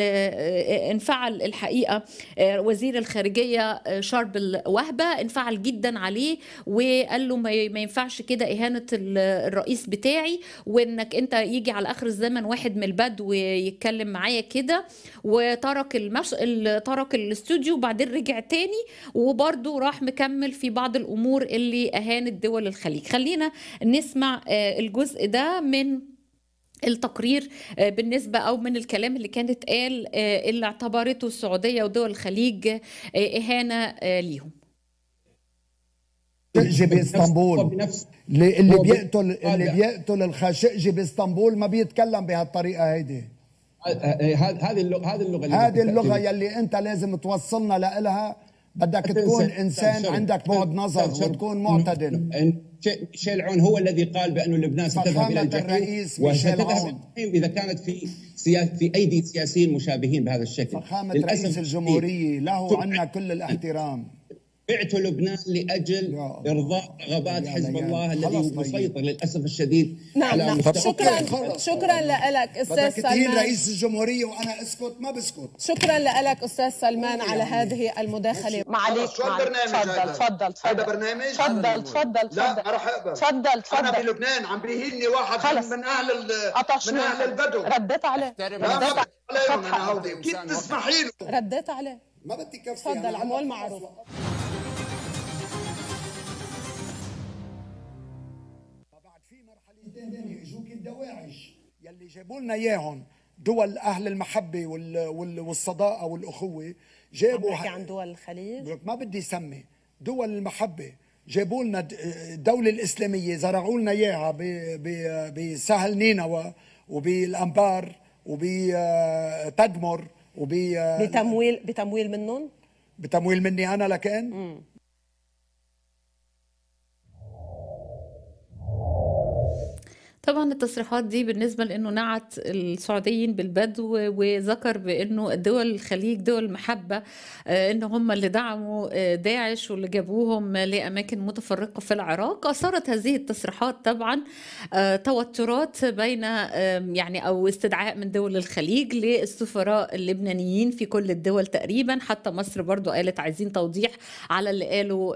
آه، انفعل الحقيقه وزير الخارجيه شارب الوهبه انفعل جدا عليه وقال له ما ينفعش كده اهانه الرئيس بتاعي وانك انت يجي على اخر الزمن واحد من البدو يتكلم معايا كده وترك المش... ترك الاستوديو وبعدين رجع تاني وبرده راح مكمل في بعض الامور اللي اهانت دول الخليج خلينا نسمع الجزء ده من التقرير آه، بالنسبة أو من الكلام اللي كانت قال آه، اللي اعتبرته السعودية ودول الخليج آه، إهانة ليهم شقجي باسطنبول اللي بيقتل اللي بيقتل الخاشقجي باسطنبول ما بيتكلم بهالطريقه هيدي هذه اللغه هذه اللغه هذه اللغه يلي انت لازم توصلنا لها بدك تكون انسان عندك بعد نظر وتكون معتدل شيل عون هو الذي قال بأن لبنان ستذهب إلى الجحيم وستذهب الجحيم إذا كانت في سياس في أيدي سياسيين مشابهين بهذا الشكل فخامة رئيس الجمهورية له عنا كل الاحترام بعت لبنان لاجل ارضاء رغبات حزب الله الذي مسيطر طيب. للاسف الشديد نعم على نعم. شكرا خلص. طيب. شكرا لك استاذ سلمان رئيس الجمهوريه وانا اسكت ما بسكت شكرا لك استاذ سلمان على هذه المداخله ما عليك شو البرنامج تفضل تفضل هذا برنامج تفضل تفضل لا ما راح اقبل تفضل تفضل انا بلبنان عم بيهيني واحد خلص. من اهل من اهل البدو رديت عليه رديت عليه كيف تسمحي له رديت عليه ما بدي كفي تفضل عمول معروف الدواعش يلي جابوا لنا اياهم دول اهل المحبه وال والصداقه والاخوه جابوا عم عن دول الخليج ما بدي سمي دول المحبه جابوا لنا الدوله الاسلاميه زرعوا لنا اياها بسهل نينوى وبالانبار وبتدمر وب بتمويل بتمويل منهم بتمويل مني انا لكان طبعا التصريحات دي بالنسبة لأنه نعت السعوديين بالبدو وذكر بأنه دول الخليج دول المحبة آه، أن هم اللي دعموا آه، داعش واللي جابوهم لأماكن متفرقة في العراق أثارت هذه التصريحات طبعا آه، توترات بين يعني أو استدعاء من دول الخليج للسفراء اللبنانيين في كل الدول تقريبا حتى مصر برضو قالت عايزين توضيح على اللي قاله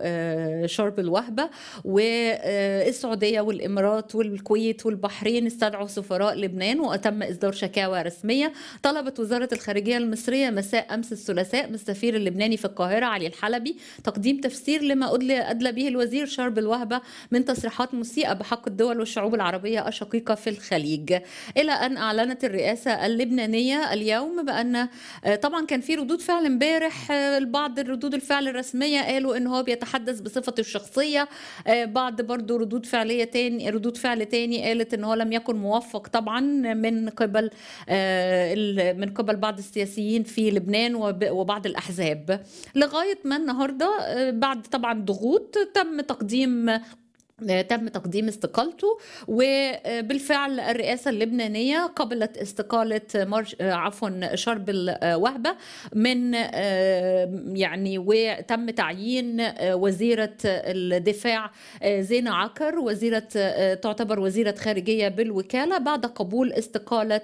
شرب الوهبة والسعودية والإمارات والكويت والبلد والبحرين استدعوا سفراء لبنان وتم إصدار شكاوى رسمية طلبت وزارة الخارجية المصرية مساء أمس الثلاثاء من السفير اللبناني في القاهرة علي الحلبي تقديم تفسير لما أدلى به الوزير شرب الوهبة من تصريحات مسيئة بحق الدول والشعوب العربية الشقيقة في الخليج إلى أن أعلنت الرئاسة اللبنانية اليوم بأن آه، طبعا كان في ردود فعل امبارح آه، بعض ردود الفعل الرسمية قالوا إن هو بيتحدث بصفته الشخصية آه، بعض برضه ردود فعلية تاني ردود فعل تاني قالت فكره ان هو لم يكن موفق طبعا من قبل آه، من قبل بعض السياسيين في لبنان وبعض الاحزاب لغايه ما النهارده آه، بعد طبعا ضغوط تم تقديم تم تقديم استقالته وبالفعل الرئاسة اللبنانية قبلت استقالة مرج... عفوا شرب الوهبة من يعني وتم تعيين آه، وزيرة الدفاع آه، زينة عكر وزيرة آه، تعتبر وزيرة خارجية بالوكالة بعد قبول استقالة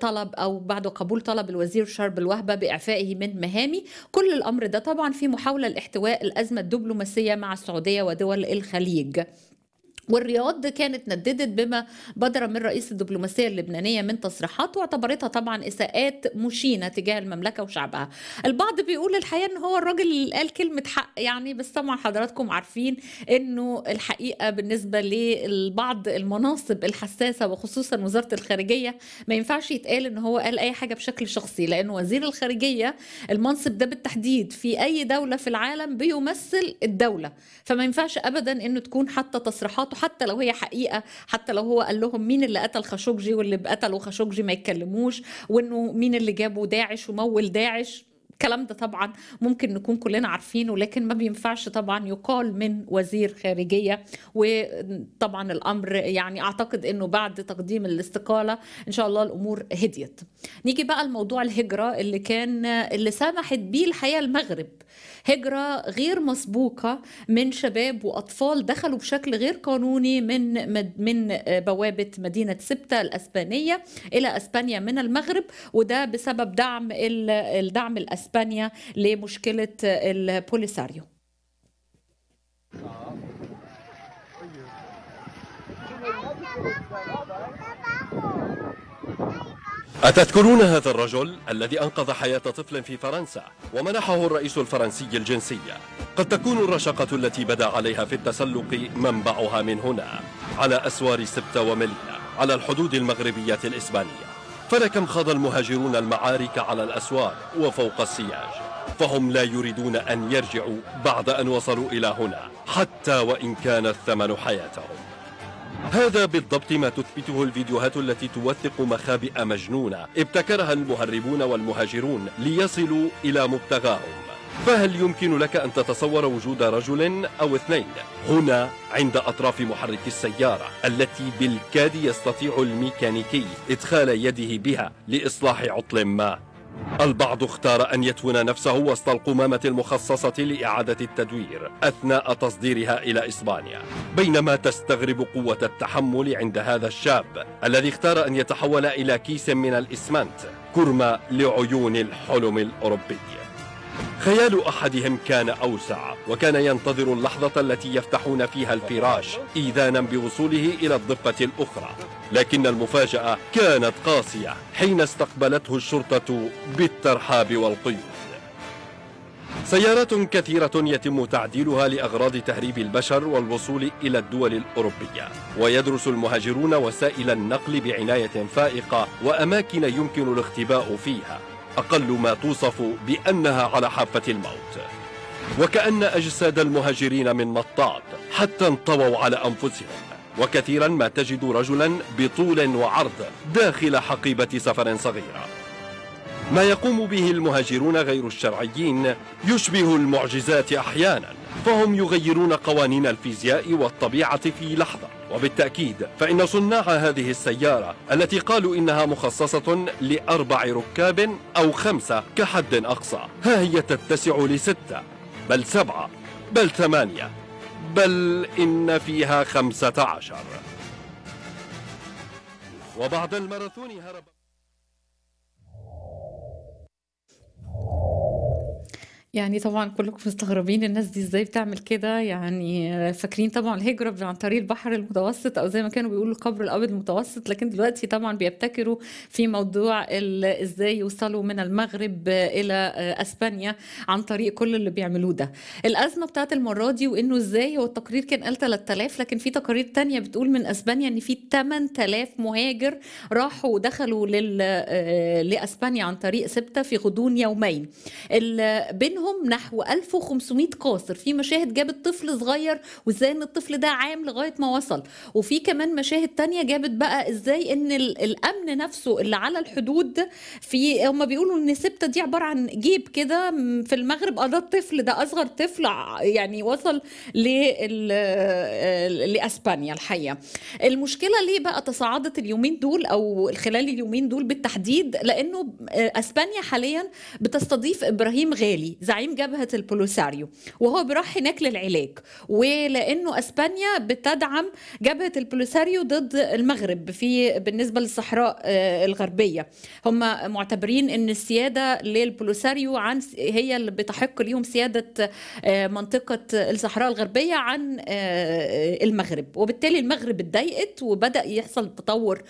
طلب أو بعد قبول طلب الوزير شرب الوهبة بإعفائه من مهامي كل الأمر ده طبعا في محاولة لاحتواء الأزمة الدبلوماسية مع السعودية ودول الخليج League. والرياض كانت نددت بما بدر من رئيس الدبلوماسيه اللبنانيه من تصريحات واعتبرتها طبعا اساءات مشينه تجاه المملكه وشعبها. البعض بيقول الحقيقه ان هو الراجل اللي قال كلمه حق يعني بس طبعا حضراتكم عارفين انه الحقيقه بالنسبه لبعض المناصب الحساسه وخصوصا وزاره الخارجيه ما ينفعش يتقال ان هو قال اي حاجه بشكل شخصي لان وزير الخارجيه المنصب ده بالتحديد في اي دوله في العالم بيمثل الدوله فما ينفعش ابدا انه تكون حتى تصريحاته بتاعته حتى لو هي حقيقه حتى لو هو قال لهم مين اللي قتل خاشقجي واللي قتلوا خاشقجي ما يتكلموش وانه مين اللي جابه داعش ومول داعش الكلام ده طبعا ممكن نكون كلنا عارفينه لكن ما بينفعش طبعا يقال من وزير خارجيه وطبعا الامر يعني اعتقد انه بعد تقديم الاستقاله ان شاء الله الامور هديت نيجي بقى لموضوع الهجرة اللي كان اللي سمحت بيه الحياة المغرب هجرة غير مسبوقة من شباب وأطفال دخلوا بشكل غير قانوني من من بوابة مدينة سبتة الأسبانية إلى أسبانيا من المغرب وده بسبب دعم الدعم الأسبانيا لمشكلة البوليساريو أتذكرون هذا الرجل الذي أنقذ حياة طفل في فرنسا ومنحه الرئيس الفرنسي الجنسية قد تكون الرشقة التي بدا عليها في التسلق منبعها من هنا على أسوار سبتة وملية على الحدود المغربية الإسبانية فلكم خاض المهاجرون المعارك على الأسوار وفوق السياج فهم لا يريدون أن يرجعوا بعد أن وصلوا إلى هنا حتى وإن كان الثمن حياتهم هذا بالضبط ما تثبته الفيديوهات التي توثق مخابئ مجنونة ابتكرها المهربون والمهاجرون ليصلوا إلى مبتغاهم فهل يمكن لك أن تتصور وجود رجل أو اثنين هنا عند أطراف محرك السيارة التي بالكاد يستطيع الميكانيكي إدخال يده بها لإصلاح عطل ما البعض اختار أن يدفن نفسه وسط القمامة المخصصة لإعادة التدوير أثناء تصديرها إلى إسبانيا بينما تستغرب قوة التحمل عند هذا الشاب الذي اختار أن يتحول إلى كيس من الإسمنت كرمى لعيون الحلم الأوروبي خيال أحدهم كان أوسع وكان ينتظر اللحظة التي يفتحون فيها الفراش إيذانا بوصوله إلى الضفة الأخرى لكن المفاجأة كانت قاسية حين استقبلته الشرطة بالترحاب والقيود سيارات كثيرة يتم تعديلها لأغراض تهريب البشر والوصول إلى الدول الأوروبية ويدرس المهاجرون وسائل النقل بعناية فائقة وأماكن يمكن الاختباء فيها أقل ما توصف بأنها على حافة الموت وكأن أجساد المهاجرين من مطاط حتى انطووا على أنفسهم وكثيرا ما تجد رجلا بطول وعرض داخل حقيبة سفر صغيرة ما يقوم به المهاجرون غير الشرعيين يشبه المعجزات أحيانا فهم يغيرون قوانين الفيزياء والطبيعة في لحظة وبالتأكيد فإن صناع هذه السيارة التي قالوا إنها مخصصة لأربع ركاب أو خمسة كحد أقصى ها هي تتسع لستة بل سبعة بل ثمانية بل إن فيها خمسة عشر وبعد الماراثون هرب يعني طبعًا كلكم مستغربين الناس دي إزاي بتعمل كده، يعني فاكرين طبعًا الهجرة عن طريق البحر المتوسط أو زي ما كانوا بيقولوا القبر الأبيض المتوسط، لكن دلوقتي طبعًا بيبتكروا في موضوع إزاي يوصلوا من المغرب إلى أسبانيا عن طريق كل اللي بيعملوه ده. الأزمة بتاعت المرة دي وإنه إزاي هو التقرير كان قال 3000 لكن في تقارير تانية بتقول من أسبانيا إن في 8000 مهاجر راحوا ودخلوا آه، لأسبانيا عن طريق سبتة في غضون يومين. بينهم منهم نحو 1500 قاصر في مشاهد جابت طفل صغير وازاي ان الطفل ده عام لغايه ما وصل وفي كمان مشاهد تانية جابت بقى ازاي ان الامن نفسه اللي على الحدود في هم بيقولوا ان سبته دي عباره عن جيب كده في المغرب اه ده الطفل ده اصغر طفل يعني وصل آه، لاسبانيا الحقيقه المشكله ليه بقى تصاعدت اليومين دول او خلال اليومين دول بالتحديد لانه آه، اسبانيا حاليا بتستضيف ابراهيم غالي زعيم جبهة البوليساريو وهو بيروح هناك للعلاج ولأنه أسبانيا بتدعم جبهة البوليساريو ضد المغرب في بالنسبة للصحراء آه، الغربية هم معتبرين أن السيادة للبوليساريو عن هي اللي بتحق ليهم سيادة آه، منطقة الصحراء الغربية عن آه، المغرب وبالتالي المغرب اتضايقت وبدأ يحصل تطور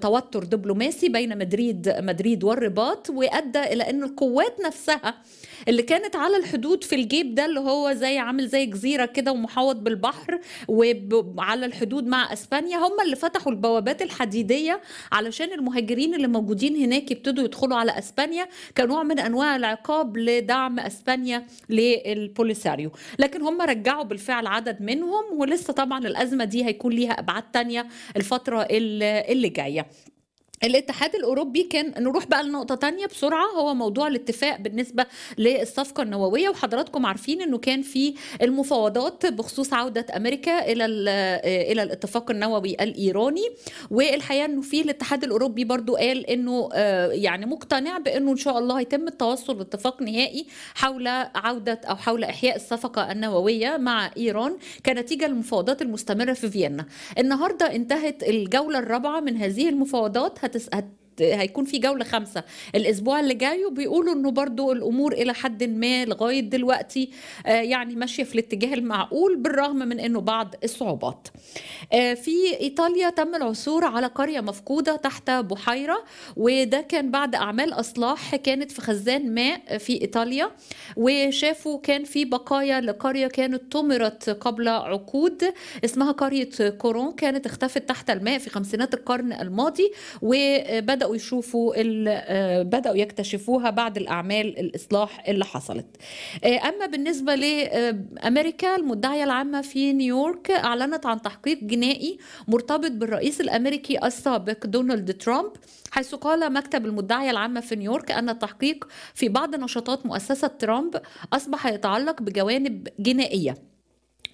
توتر دبلوماسي بين مدريد مدريد والرباط وأدى إلى أن القوات نفسها اللي كانت على الحدود في الجيب ده اللي هو زي عامل زي جزيره كده ومحوط بالبحر وعلى الحدود مع اسبانيا هم اللي فتحوا البوابات الحديديه علشان المهاجرين اللي موجودين هناك يبتدوا يدخلوا على اسبانيا كنوع من انواع العقاب لدعم اسبانيا للبوليساريو لكن هم رجعوا بالفعل عدد منهم ولسه طبعا الازمه دي هيكون ليها ابعاد تانية الفتره اللي جايه الاتحاد الاوروبي كان نروح بقى لنقطه تانية بسرعه هو موضوع الاتفاق بالنسبه للصفقه النوويه وحضراتكم عارفين انه كان في المفاوضات بخصوص عوده امريكا الى آه، الى الاتفاق النووي الايراني والحقيقه انه في الاتحاد الاوروبي برضو قال انه آه، يعني مقتنع بانه ان شاء الله هيتم التوصل لاتفاق نهائي حول عوده او حول احياء الصفقه النوويه مع ايران كنتيجه للمفاوضات المستمره في فيينا النهارده انتهت الجوله الرابعه من هذه المفاوضات hat es hat هيكون في جوله خمسه الاسبوع اللي جاي وبيقولوا انه برضو الامور الى حد ما لغايه دلوقتي آه، يعني ماشيه في الاتجاه المعقول بالرغم من انه بعض الصعوبات. آه، في ايطاليا تم العثور على قريه مفقوده تحت بحيره وده كان بعد اعمال اصلاح كانت في خزان ماء في ايطاليا وشافوا كان في بقايا لقريه كانت طمرت قبل عقود اسمها قريه كورون كانت اختفت تحت الماء في خمسينات القرن الماضي وبداوا بدأوا يشوفوا آه، بدأوا يكتشفوها بعد الأعمال الإصلاح اللي حصلت آه، أما بالنسبة لأمريكا آه، المدعية العامة في نيويورك أعلنت عن تحقيق جنائي مرتبط بالرئيس الأمريكي السابق دونالد ترامب حيث قال مكتب المدعية العامة في نيويورك أن التحقيق في بعض نشاطات مؤسسة ترامب أصبح يتعلق بجوانب جنائية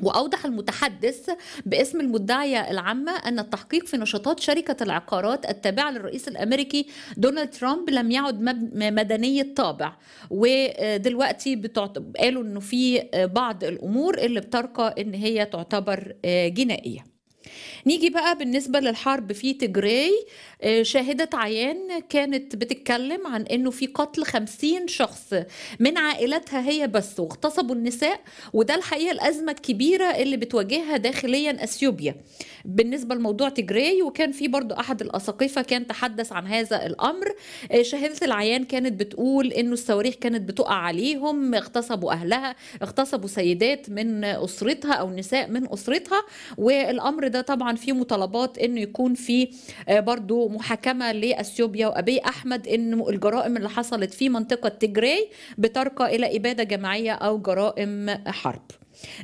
وأوضح المتحدث باسم المدعية العامة أن التحقيق في نشاطات شركة العقارات التابعة للرئيس الأمريكي دونالد ترامب لم يعد مدني الطابع ودلوقتي بتعت... قالوا أنه في بعض الأمور اللي بترقى أن هي تعتبر آه، جنائية نيجي بقى بالنسبة للحرب في تجراي آه، شاهدت عيان كانت بتتكلم عن انه في قتل خمسين شخص من عائلتها هي بس واغتصبوا النساء وده الحقيقة الأزمة الكبيرة اللي بتواجهها داخليا أثيوبيا بالنسبة لموضوع تجراي وكان في برضو أحد الأساقفة كان تحدث عن هذا الأمر آه، شاهدة العيان كانت بتقول انه الصواريخ كانت بتقع عليهم اغتصبوا أهلها اغتصبوا سيدات من أسرتها أو نساء من أسرتها والأمر ده طبعا في مطالبات انه يكون في آه، برضو محاكمه لاثيوبيا وابي احمد انه الجرائم اللي حصلت في منطقه تجري بترقى الى اباده جماعيه او جرائم حرب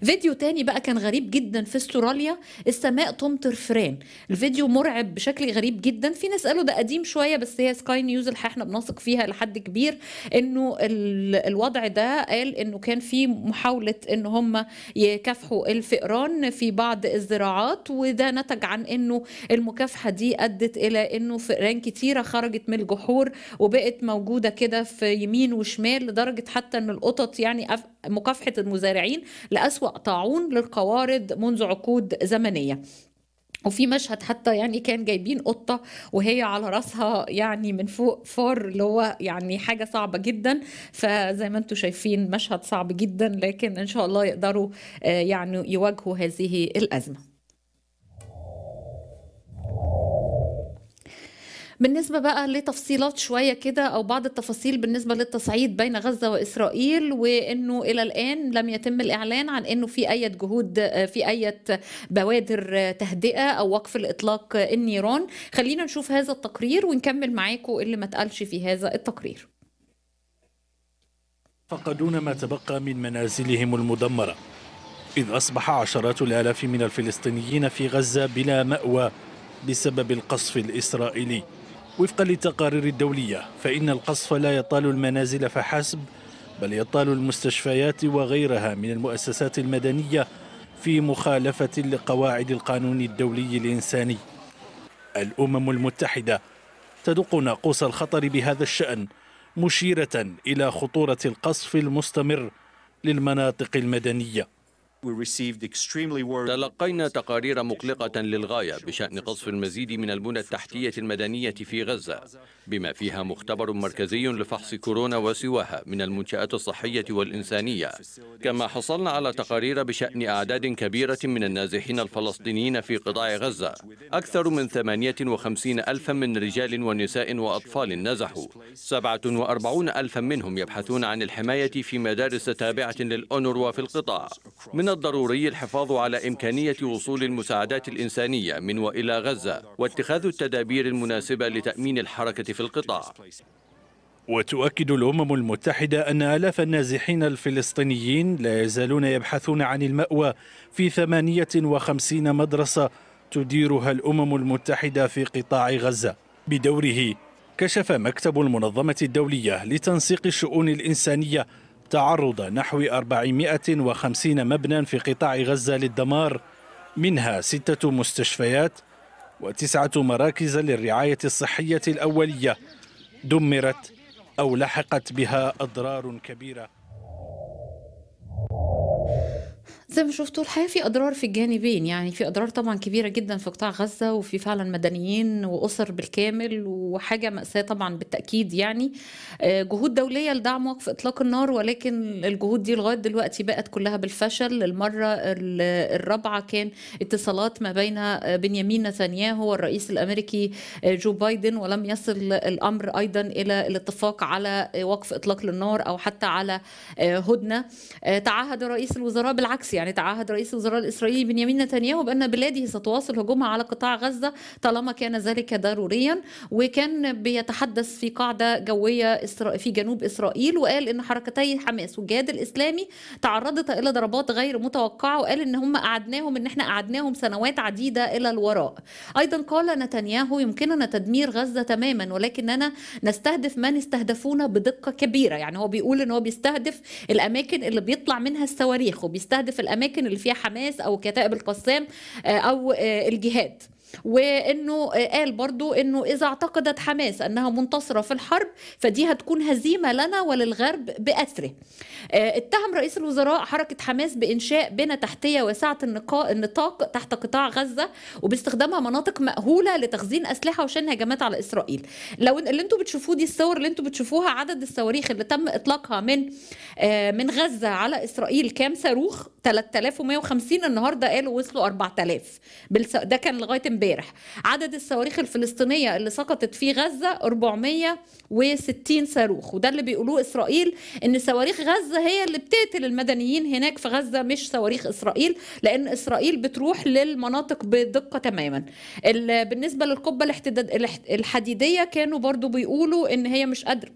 فيديو تاني بقى كان غريب جدا في استراليا السماء تمطر فران الفيديو مرعب بشكل غريب جدا في ناس قالوا ده قديم شويه بس هي سكاي نيوز اللي احنا بنثق فيها لحد كبير انه الوضع ده قال انه كان في محاوله ان هم يكافحوا الفئران في بعض الزراعات وده نتج عن انه المكافحه دي ادت الى انه فئران كتيره خرجت من الجحور وبقت موجوده كده في يمين وشمال لدرجه حتى ان القطط يعني مكافحه المزارعين لأ أسوأ طاعون للقوارض منذ عقود زمنية وفي مشهد حتى يعني كان جايبين قطه وهي على راسها يعني من فوق فار اللي هو يعني حاجه صعبه جدا فزي ما انتم شايفين مشهد صعب جدا لكن ان شاء الله يقدروا آه، يعني يواجهوا هذه الازمه بالنسبة بقى لتفصيلات شوية كده أو بعض التفاصيل بالنسبة للتصعيد بين غزة وإسرائيل وأنه إلى الآن لم يتم الإعلان عن أنه في أي جهود في أي بوادر تهدئة أو وقف الإطلاق النيران خلينا نشوف هذا التقرير ونكمل معاكم اللي ما تقالش في هذا التقرير فقدون ما تبقى من منازلهم المدمرة إذ أصبح عشرات الآلاف من الفلسطينيين في غزة بلا مأوى بسبب القصف الإسرائيلي وفقا للتقارير الدولية فإن القصف لا يطال المنازل فحسب بل يطال المستشفيات وغيرها من المؤسسات المدنية في مخالفة لقواعد القانون الدولي الإنساني الأمم المتحدة تدق ناقوس الخطر بهذا الشأن مشيرة إلى خطورة القصف المستمر للمناطق المدنيه تلقينا تقارير مقلقة للغاية بشأن قصف المزيد من البنى التحتية المدنية في غزة بما فيها مختبر مركزي لفحص كورونا وسواها من المنشآت الصحية والإنسانية كما حصلنا على تقارير بشأن أعداد كبيرة من النازحين الفلسطينيين في قطاع غزة أكثر من 58 ألفا من رجال ونساء وأطفال نزحوا 47 ألفا منهم يبحثون عن الحماية في مدارس تابعة للأونروا في القطاع من من الضروري الحفاظ على إمكانية وصول المساعدات الإنسانية من وإلى غزة واتخاذ التدابير المناسبة لتأمين الحركة في القطاع وتؤكد الأمم المتحدة أن آلاف النازحين الفلسطينيين لا يزالون يبحثون عن المأوى في 58 مدرسة تديرها الأمم المتحدة في قطاع غزة بدوره كشف مكتب المنظمة الدولية لتنسيق الشؤون الإنسانية تعرض نحو 450 مبنى في قطاع غزة للدمار منها ستة مستشفيات وتسعة مراكز للرعاية الصحية الأولية دمرت أو لحقت بها أضرار كبيرة زي ما شفتوا الحقيقه في اضرار في الجانبين يعني في اضرار طبعا كبيره جدا في قطاع غزه وفي فعلا مدنيين واسر بالكامل وحاجه ماساه طبعا بالتاكيد يعني آه، جهود دوليه لدعم وقف اطلاق النار ولكن الجهود دي لغايه دلوقتي بقت كلها بالفشل للمرة الرابعه كان اتصالات ما بين آه، بنيامين نتنياهو والرئيس الامريكي آه، جو بايدن ولم يصل الامر ايضا الى الاتفاق على وقف اطلاق للنار او حتى على هدنه تعهد رئيس الوزراء بالعكس يعني تعهد رئيس الوزراء الإسرائيلي بنيامين نتنياهو بأن بلاده ستواصل هجومها على قطاع غزة طالما كان ذلك ضروريا وكان بيتحدث في قاعدة جوية في جنوب إسرائيل وقال أن حركتي حماس والجهاد الإسلامي تعرضت إلى ضربات غير متوقعة وقال أن هم أعدناهم أن احنا أعدناهم سنوات عديدة إلى الوراء أيضا قال نتنياهو يمكننا تدمير غزة تماما ولكننا نستهدف من استهدفونا بدقة كبيرة يعني هو بيقول أن هو بيستهدف الأماكن اللي بيطلع منها الصواريخ وبيستهدف الاماكن اللي فيها حماس او كتائب القسام آه، او آه، الجهاد وانه قال برضو انه اذا اعتقدت حماس انها منتصره في الحرب فدي هتكون هزيمه لنا وللغرب بأسره آه، اتهم رئيس الوزراء حركه حماس بانشاء بنى تحتيه واسعه النطاق تحت قطاع غزه وباستخدامها مناطق مأهوله لتخزين اسلحه وشن هجمات على اسرائيل لو اللي انتم بتشوفوه دي الصور اللي انتم بتشوفوها عدد الصواريخ اللي تم اطلاقها من آه، من غزه على اسرائيل كام صاروخ 3150 النهارده قالوا وصلوا 4000 ده كان لغايه امبارح عدد الصواريخ الفلسطينيه اللي سقطت في غزه 460 صاروخ وده اللي بيقولوه اسرائيل ان صواريخ غزه هي اللي بتقتل المدنيين هناك في غزه مش صواريخ اسرائيل لان اسرائيل بتروح للمناطق بدقه تماما بالنسبه للقبه الحديديه كانوا برضو بيقولوا ان هي مش قادره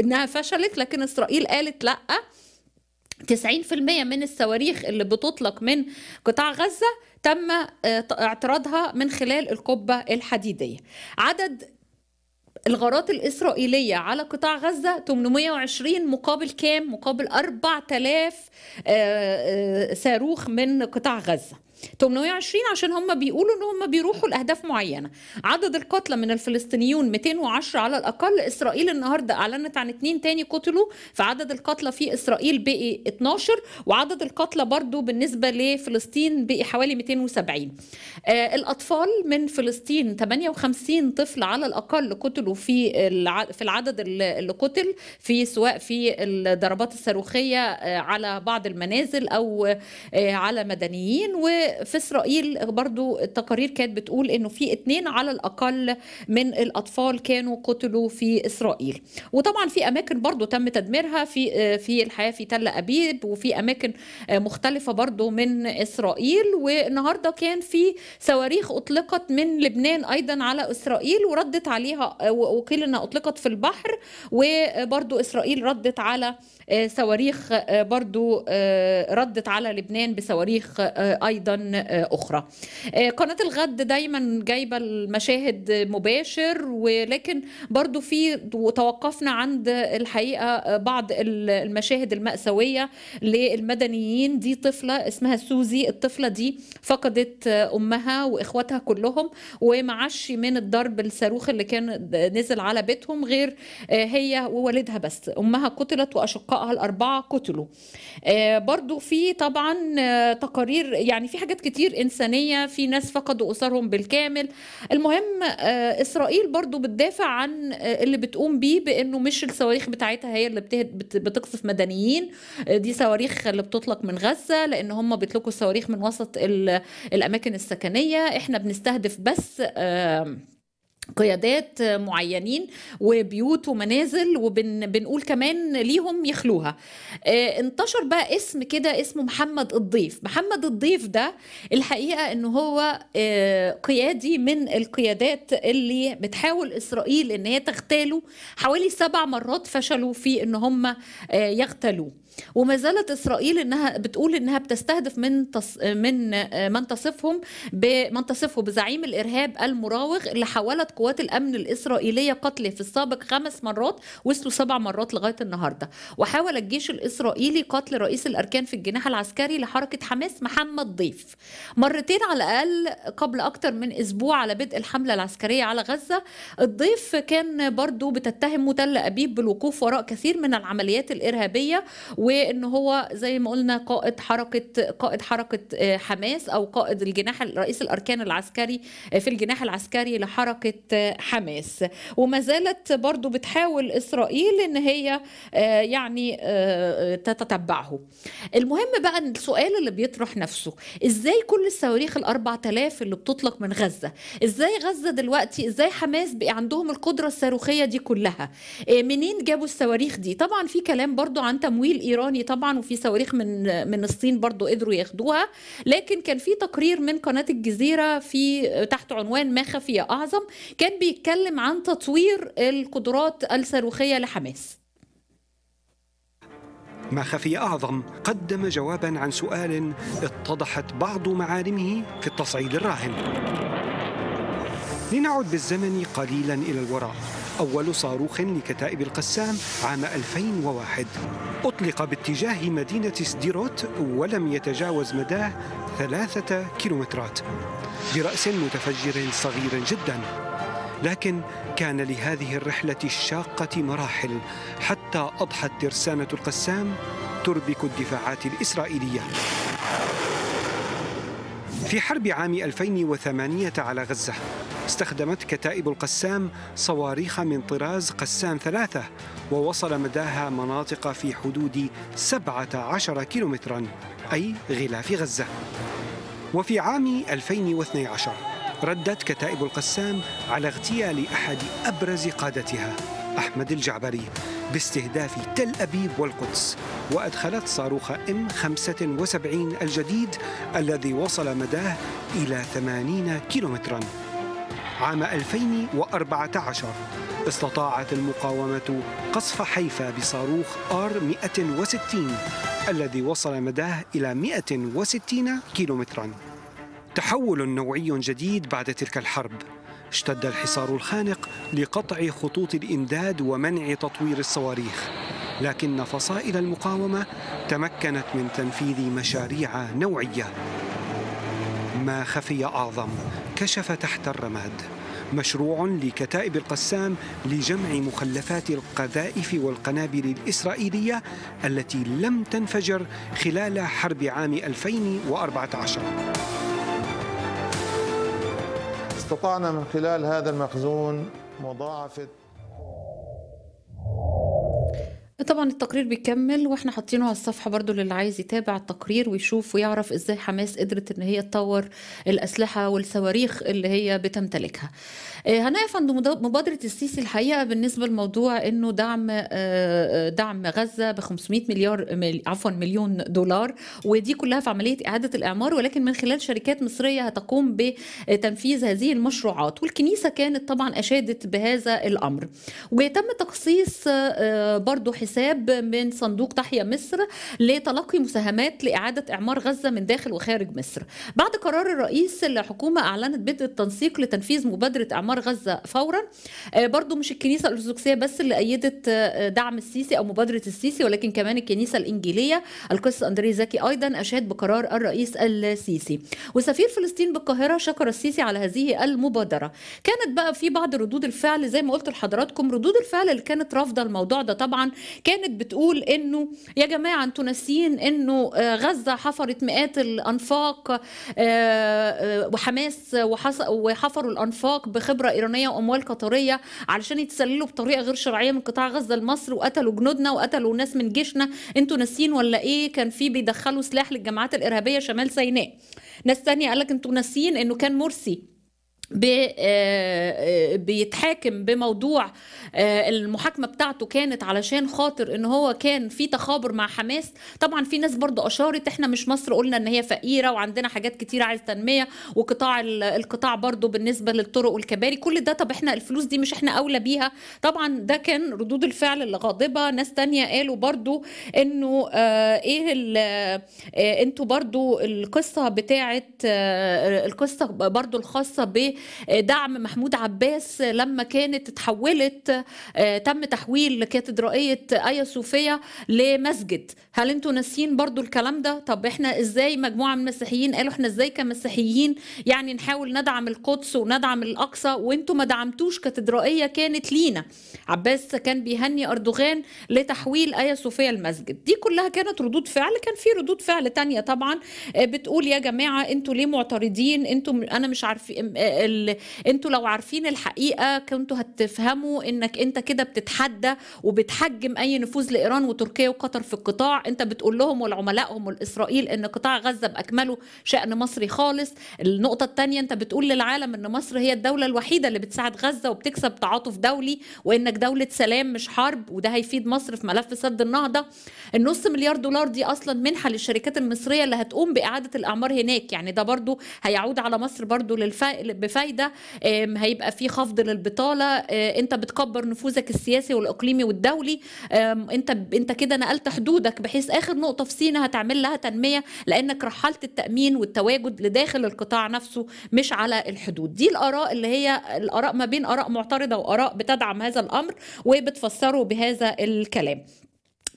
انها فشلت لكن اسرائيل قالت لا 90% من الصواريخ اللي بتطلق من قطاع غزه تم آه، اعتراضها من خلال القبة الحديدية عدد الغارات الإسرائيلية على قطاع غزة 820 مقابل كام؟ مقابل 4000 آه، آه، صاروخ من قطاع غزة 820 عشان هم بيقولوا ان هم بيروحوا لاهداف معينه عدد القتلى من الفلسطينيون 210 على الاقل اسرائيل النهارده اعلنت عن اثنين تاني قتلوا فعدد القتلى في اسرائيل بقي 12 وعدد القتلى برضو بالنسبه لفلسطين بقي حوالي 270 آه الاطفال من فلسطين 58 طفل على الاقل قتلوا في في العدد اللي قتل في سواء في الضربات الصاروخيه آه، على بعض المنازل او آه، على مدنيين و في اسرائيل برضو التقارير كانت بتقول انه في اثنين على الاقل من الاطفال كانوا قتلوا في اسرائيل وطبعا في اماكن برضو تم تدميرها في في الحياه في تل ابيب وفي اماكن مختلفه برضو من اسرائيل والنهارده كان في صواريخ اطلقت من لبنان ايضا على اسرائيل وردت عليها وقيل انها اطلقت في البحر وبرضو اسرائيل ردت على آه، صواريخ آه، برضو آه، ردت على لبنان بصواريخ أيضا أخرى قناة الغد دايما جايبة المشاهد مباشر ولكن برضو في وتوقفنا عند الحقيقة بعض المشاهد المأساوية للمدنيين دي طفلة اسمها سوزي الطفلة دي فقدت أمها وإخواتها كلهم ومعش من الضرب الصاروخ اللي كان نزل على بيتهم غير هي ووالدها بس أمها قتلت واشقاء الفقهاء الأربعة قتلوا آه، برضو في طبعا آه، تقارير يعني في حاجات كتير إنسانية في ناس فقدوا أسرهم بالكامل المهم آه، إسرائيل برضو بتدافع عن اللي بتقوم بيه بأنه مش الصواريخ بتاعتها هي اللي بتقصف مدنيين دي صواريخ اللي بتطلق من غزة لأن هم بيطلقوا الصواريخ من وسط الأماكن السكنية احنا بنستهدف بس قيادات معينين وبيوت ومنازل وبنقول كمان ليهم يخلوها آه، انتشر بقى اسم كده اسمه محمد الضيف محمد الضيف ده الحقيقة انه هو آه، قيادي من القيادات اللي بتحاول اسرائيل ان هي تغتاله حوالي سبع مرات فشلوا في ان هم آه، يغتالوه وما زالت اسرائيل انها بتقول انها بتستهدف من تص... من آه، من تصفهم بمن تصفه بزعيم الارهاب المراوغ اللي حاولت قوات الامن الاسرائيليه قتله في السابق خمس مرات وصلوا سبع مرات لغايه النهارده وحاول الجيش الاسرائيلي قتل رئيس الاركان في الجناح العسكري لحركه حماس محمد ضيف مرتين على الاقل قبل اكثر من اسبوع على بدء الحمله العسكريه على غزه الضيف كان برضه بتتهم تل ابيب بالوقوف وراء كثير من العمليات الارهابيه وان هو زي ما قلنا قائد حركه قائد حركه آه، حماس او قائد الجناح رئيس الاركان العسكري آه، في الجناح العسكري لحركه آه، حماس وما زالت برضه بتحاول اسرائيل ان هي يعني تتتبعه المهم بقى السؤال اللي بيطرح نفسه ازاي كل الصواريخ ال4000 اللي بتطلق من غزه ازاي غزه دلوقتي ازاي حماس بقى عندهم القدره الصاروخيه دي كلها منين جابوا الصواريخ دي طبعا في كلام برضو عن تمويل ايراني طبعا وفي صواريخ من من الصين برضو قدروا ياخدوها لكن كان في تقرير من قناه الجزيره في تحت عنوان ما خفي اعظم كان بيتكلم عن تطوير القدرات الصاروخيه لحماس ما خفي أعظم قدم جوابا عن سؤال اتضحت بعض معالمه في التصعيد الراهن لنعد بالزمن قليلا إلى الوراء أول صاروخ لكتائب القسام عام 2001 أطلق باتجاه مدينة سديروت ولم يتجاوز مداه ثلاثة كيلومترات برأس متفجر صغير جدا لكن كان لهذه الرحلة الشاقة مراحل حتى أضحت ترسانة القسام تربك الدفاعات الإسرائيلية في حرب عام 2008 على غزة استخدمت كتائب القسام صواريخ من طراز قسام ثلاثة ووصل مداها مناطق في حدود 17 كيلومترا أي غلاف غزة وفي عام 2012 ردت كتائب القسام على اغتيال أحد أبرز قادتها أحمد الجعبري باستهداف تل أبيب والقدس وأدخلت صاروخ إم 75 الجديد الذي وصل مداه إلى 80 كيلومتراً عام 2014 استطاعت المقاومة قصف حيفا بصاروخ آر 160 الذي وصل مداه إلى 160 كيلومترا تحول نوعي جديد بعد تلك الحرب اشتد الحصار الخانق لقطع خطوط الإمداد ومنع تطوير الصواريخ لكن فصائل المقاومة تمكنت من تنفيذ مشاريع نوعية ما خفي أعظم كشف تحت الرماد مشروع لكتائب القسام لجمع مخلفات القذائف والقنابل الإسرائيلية التي لم تنفجر خلال حرب عام 2014 استطعنا من خلال هذا المخزون مضاعفة طبعا التقرير بيكمل واحنا حاطينه على الصفحه برضو للي عايز يتابع التقرير ويشوف ويعرف ازاي حماس قدرت ان هي تطور الاسلحه والصواريخ اللي هي بتمتلكها. آه، هنقف عند مبادره السيسي الحقيقه بالنسبه لموضوع انه دعم آه، آه، دعم غزه ب 500 مليار عفوا مليون دولار ودي كلها في عمليه اعاده الاعمار ولكن من خلال شركات مصريه هتقوم بتنفيذ هذه المشروعات والكنيسه كانت طبعا اشادت بهذا الامر. وتم تخصيص برضو حساب حساب من صندوق تحيا مصر لتلقي مساهمات لإعادة إعمار غزة من داخل وخارج مصر بعد قرار الرئيس الحكومة أعلنت بدء التنسيق لتنفيذ مبادرة إعمار غزة فورا آه، برضو مش الكنيسة الأرثوذكسية بس اللي أيدت آه، دعم السيسي أو مبادرة السيسي ولكن كمان الكنيسة الإنجيلية القس أندري زكي أيضا أشاد بقرار الرئيس السيسي وسفير فلسطين بالقاهرة شكر السيسي على هذه المبادرة كانت بقى في بعض ردود الفعل زي ما قلت لحضراتكم ردود الفعل اللي كانت رافضة الموضوع ده طبعا كانت بتقول انه يا جماعه انتوا ناسيين انه آه، غزه حفرت مئات الانفاق آه، آه، وحماس وحفروا الانفاق بخبره ايرانيه واموال قطريه علشان يتسللوا بطريقه غير شرعيه من قطاع غزه لمصر وقتلوا جنودنا وقتلوا ناس من جيشنا انتوا ناسيين ولا ايه كان في بيدخلوا سلاح للجماعات الارهابيه شمال سيناء ناس تانية قال لك انتوا ناسيين انه كان مرسي آه، آه، بيتحاكم بموضوع آه، المحاكمه بتاعته كانت علشان خاطر ان هو كان في تخابر مع حماس طبعا في ناس برضه اشارت احنا مش مصر قلنا ان هي فقيره وعندنا حاجات كتير عايز تنميه وقطاع القطاع برضه بالنسبه للطرق والكباري كل ده طب احنا الفلوس دي مش احنا اولى بيها طبعا ده كان ردود الفعل الغاضبه ناس تانية قالوا برضه انه ايه انتوا برضه القصه بتاعه القصه برضه الخاصه ب آه، دعم محمود عباس لما كانت اتحولت آه، تم تحويل كاتدرائية آيا صوفيا لمسجد هل انتوا ناسيين برضو الكلام ده طب احنا ازاي مجموعة من المسيحيين قالوا احنا ازاي كمسيحيين يعني نحاول ندعم القدس وندعم الأقصى وانتوا ما دعمتوش كاتدرائية كانت لينا عباس كان بيهني أردوغان لتحويل آيا صوفيا المسجد دي كلها كانت ردود فعل كان في ردود فعل تانية طبعا آه، بتقول يا جماعة انتوا ليه معترضين انتوا انا مش عارفين اللي انتوا لو عارفين الحقيقه كنتوا هتفهموا انك انت كده بتتحدى وبتحجم اي نفوذ لايران وتركيا وقطر في القطاع انت بتقول لهم ولعملائهم والاسرائيل ان قطاع غزه باكمله شان مصري خالص النقطه الثانيه انت بتقول للعالم ان مصر هي الدوله الوحيده اللي بتساعد غزه وبتكسب تعاطف دولي وانك دوله سلام مش حرب وده هيفيد مصر في ملف سد النهضه النص مليار دولار دي اصلا منحه للشركات المصريه اللي هتقوم باعاده الاعمار هناك يعني ده برضو هيعود على مصر برضو للف... فايده هيبقى في خفض للبطاله آه، انت بتكبر نفوذك السياسي والاقليمي والدولي انت انت كده نقلت حدودك بحيث اخر نقطه في سينا هتعمل لها تنميه لانك رحلت التامين والتواجد لداخل القطاع نفسه مش على الحدود دي الاراء اللي هي الاراء ما بين اراء معترضه واراء بتدعم هذا الامر وبتفسره بهذا الكلام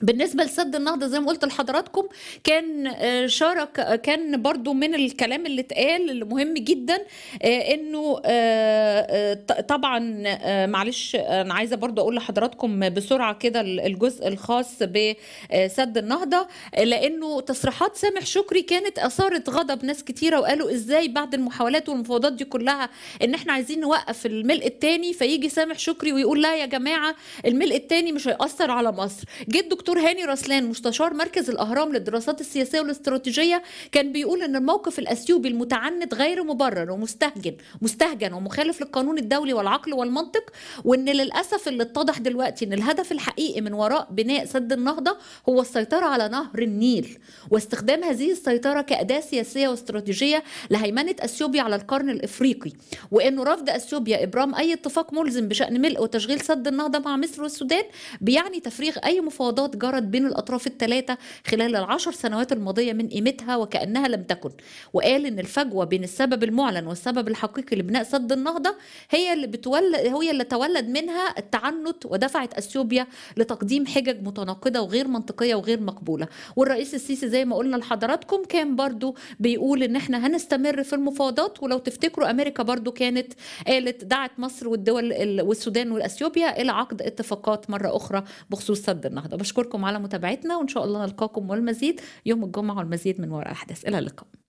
بالنسبه لسد النهضه زي ما قلت لحضراتكم كان آه، شارك كان برضو من الكلام اللي اتقال اللي مهم جدا آه، انه آه، طبعا معلش انا عايزه برضو اقول لحضراتكم بسرعه كده الجزء الخاص بسد النهضه لانه تصريحات سامح شكري كانت اثارت غضب ناس كتيره وقالوا ازاي بعد المحاولات والمفاوضات دي كلها ان احنا عايزين نوقف الملء الثاني فيجي سامح شكري ويقول لا يا جماعه الملء الثاني مش هياثر على مصر جه الدكتور هاني رسلان مستشار مركز الاهرام للدراسات السياسيه والاستراتيجيه كان بيقول ان الموقف الاثيوبي المتعنت غير مبرر ومستهجن مستهجن ومخالف للقانون الدولي والعقل والمنطق وان للاسف اللي اتضح دلوقتي ان الهدف الحقيقي من وراء بناء سد النهضه هو السيطره على نهر النيل واستخدام هذه السيطره كاداه سياسيه واستراتيجيه لهيمنه اثيوبيا على القرن الافريقي وانه رفض اثيوبيا ابرام اي اتفاق ملزم بشان ملء وتشغيل سد النهضه مع مصر والسودان بيعني تفريغ اي مفاوضات جرت بين الأطراف الثلاثة خلال العشر سنوات الماضية من قيمتها وكأنها لم تكن وقال إن الفجوة بين السبب المعلن والسبب الحقيقي لبناء سد النهضة هي اللي بتولد هي اللي تولد منها التعنت ودفعت أثيوبيا لتقديم حجج متناقضة وغير منطقية وغير مقبولة والرئيس السيسي زي ما قلنا لحضراتكم كان برضو بيقول إن احنا هنستمر في المفاوضات ولو تفتكروا أمريكا برضو كانت قالت دعت مصر والدول والسودان والاثيوبيا الى عقد اتفاقات مره اخرى بخصوص سد النهضه بشكر نشكركم على متابعتنا وإن شاء الله نلقاكم والمزيد يوم الجمعة والمزيد من وراء الأحداث إلى اللقاء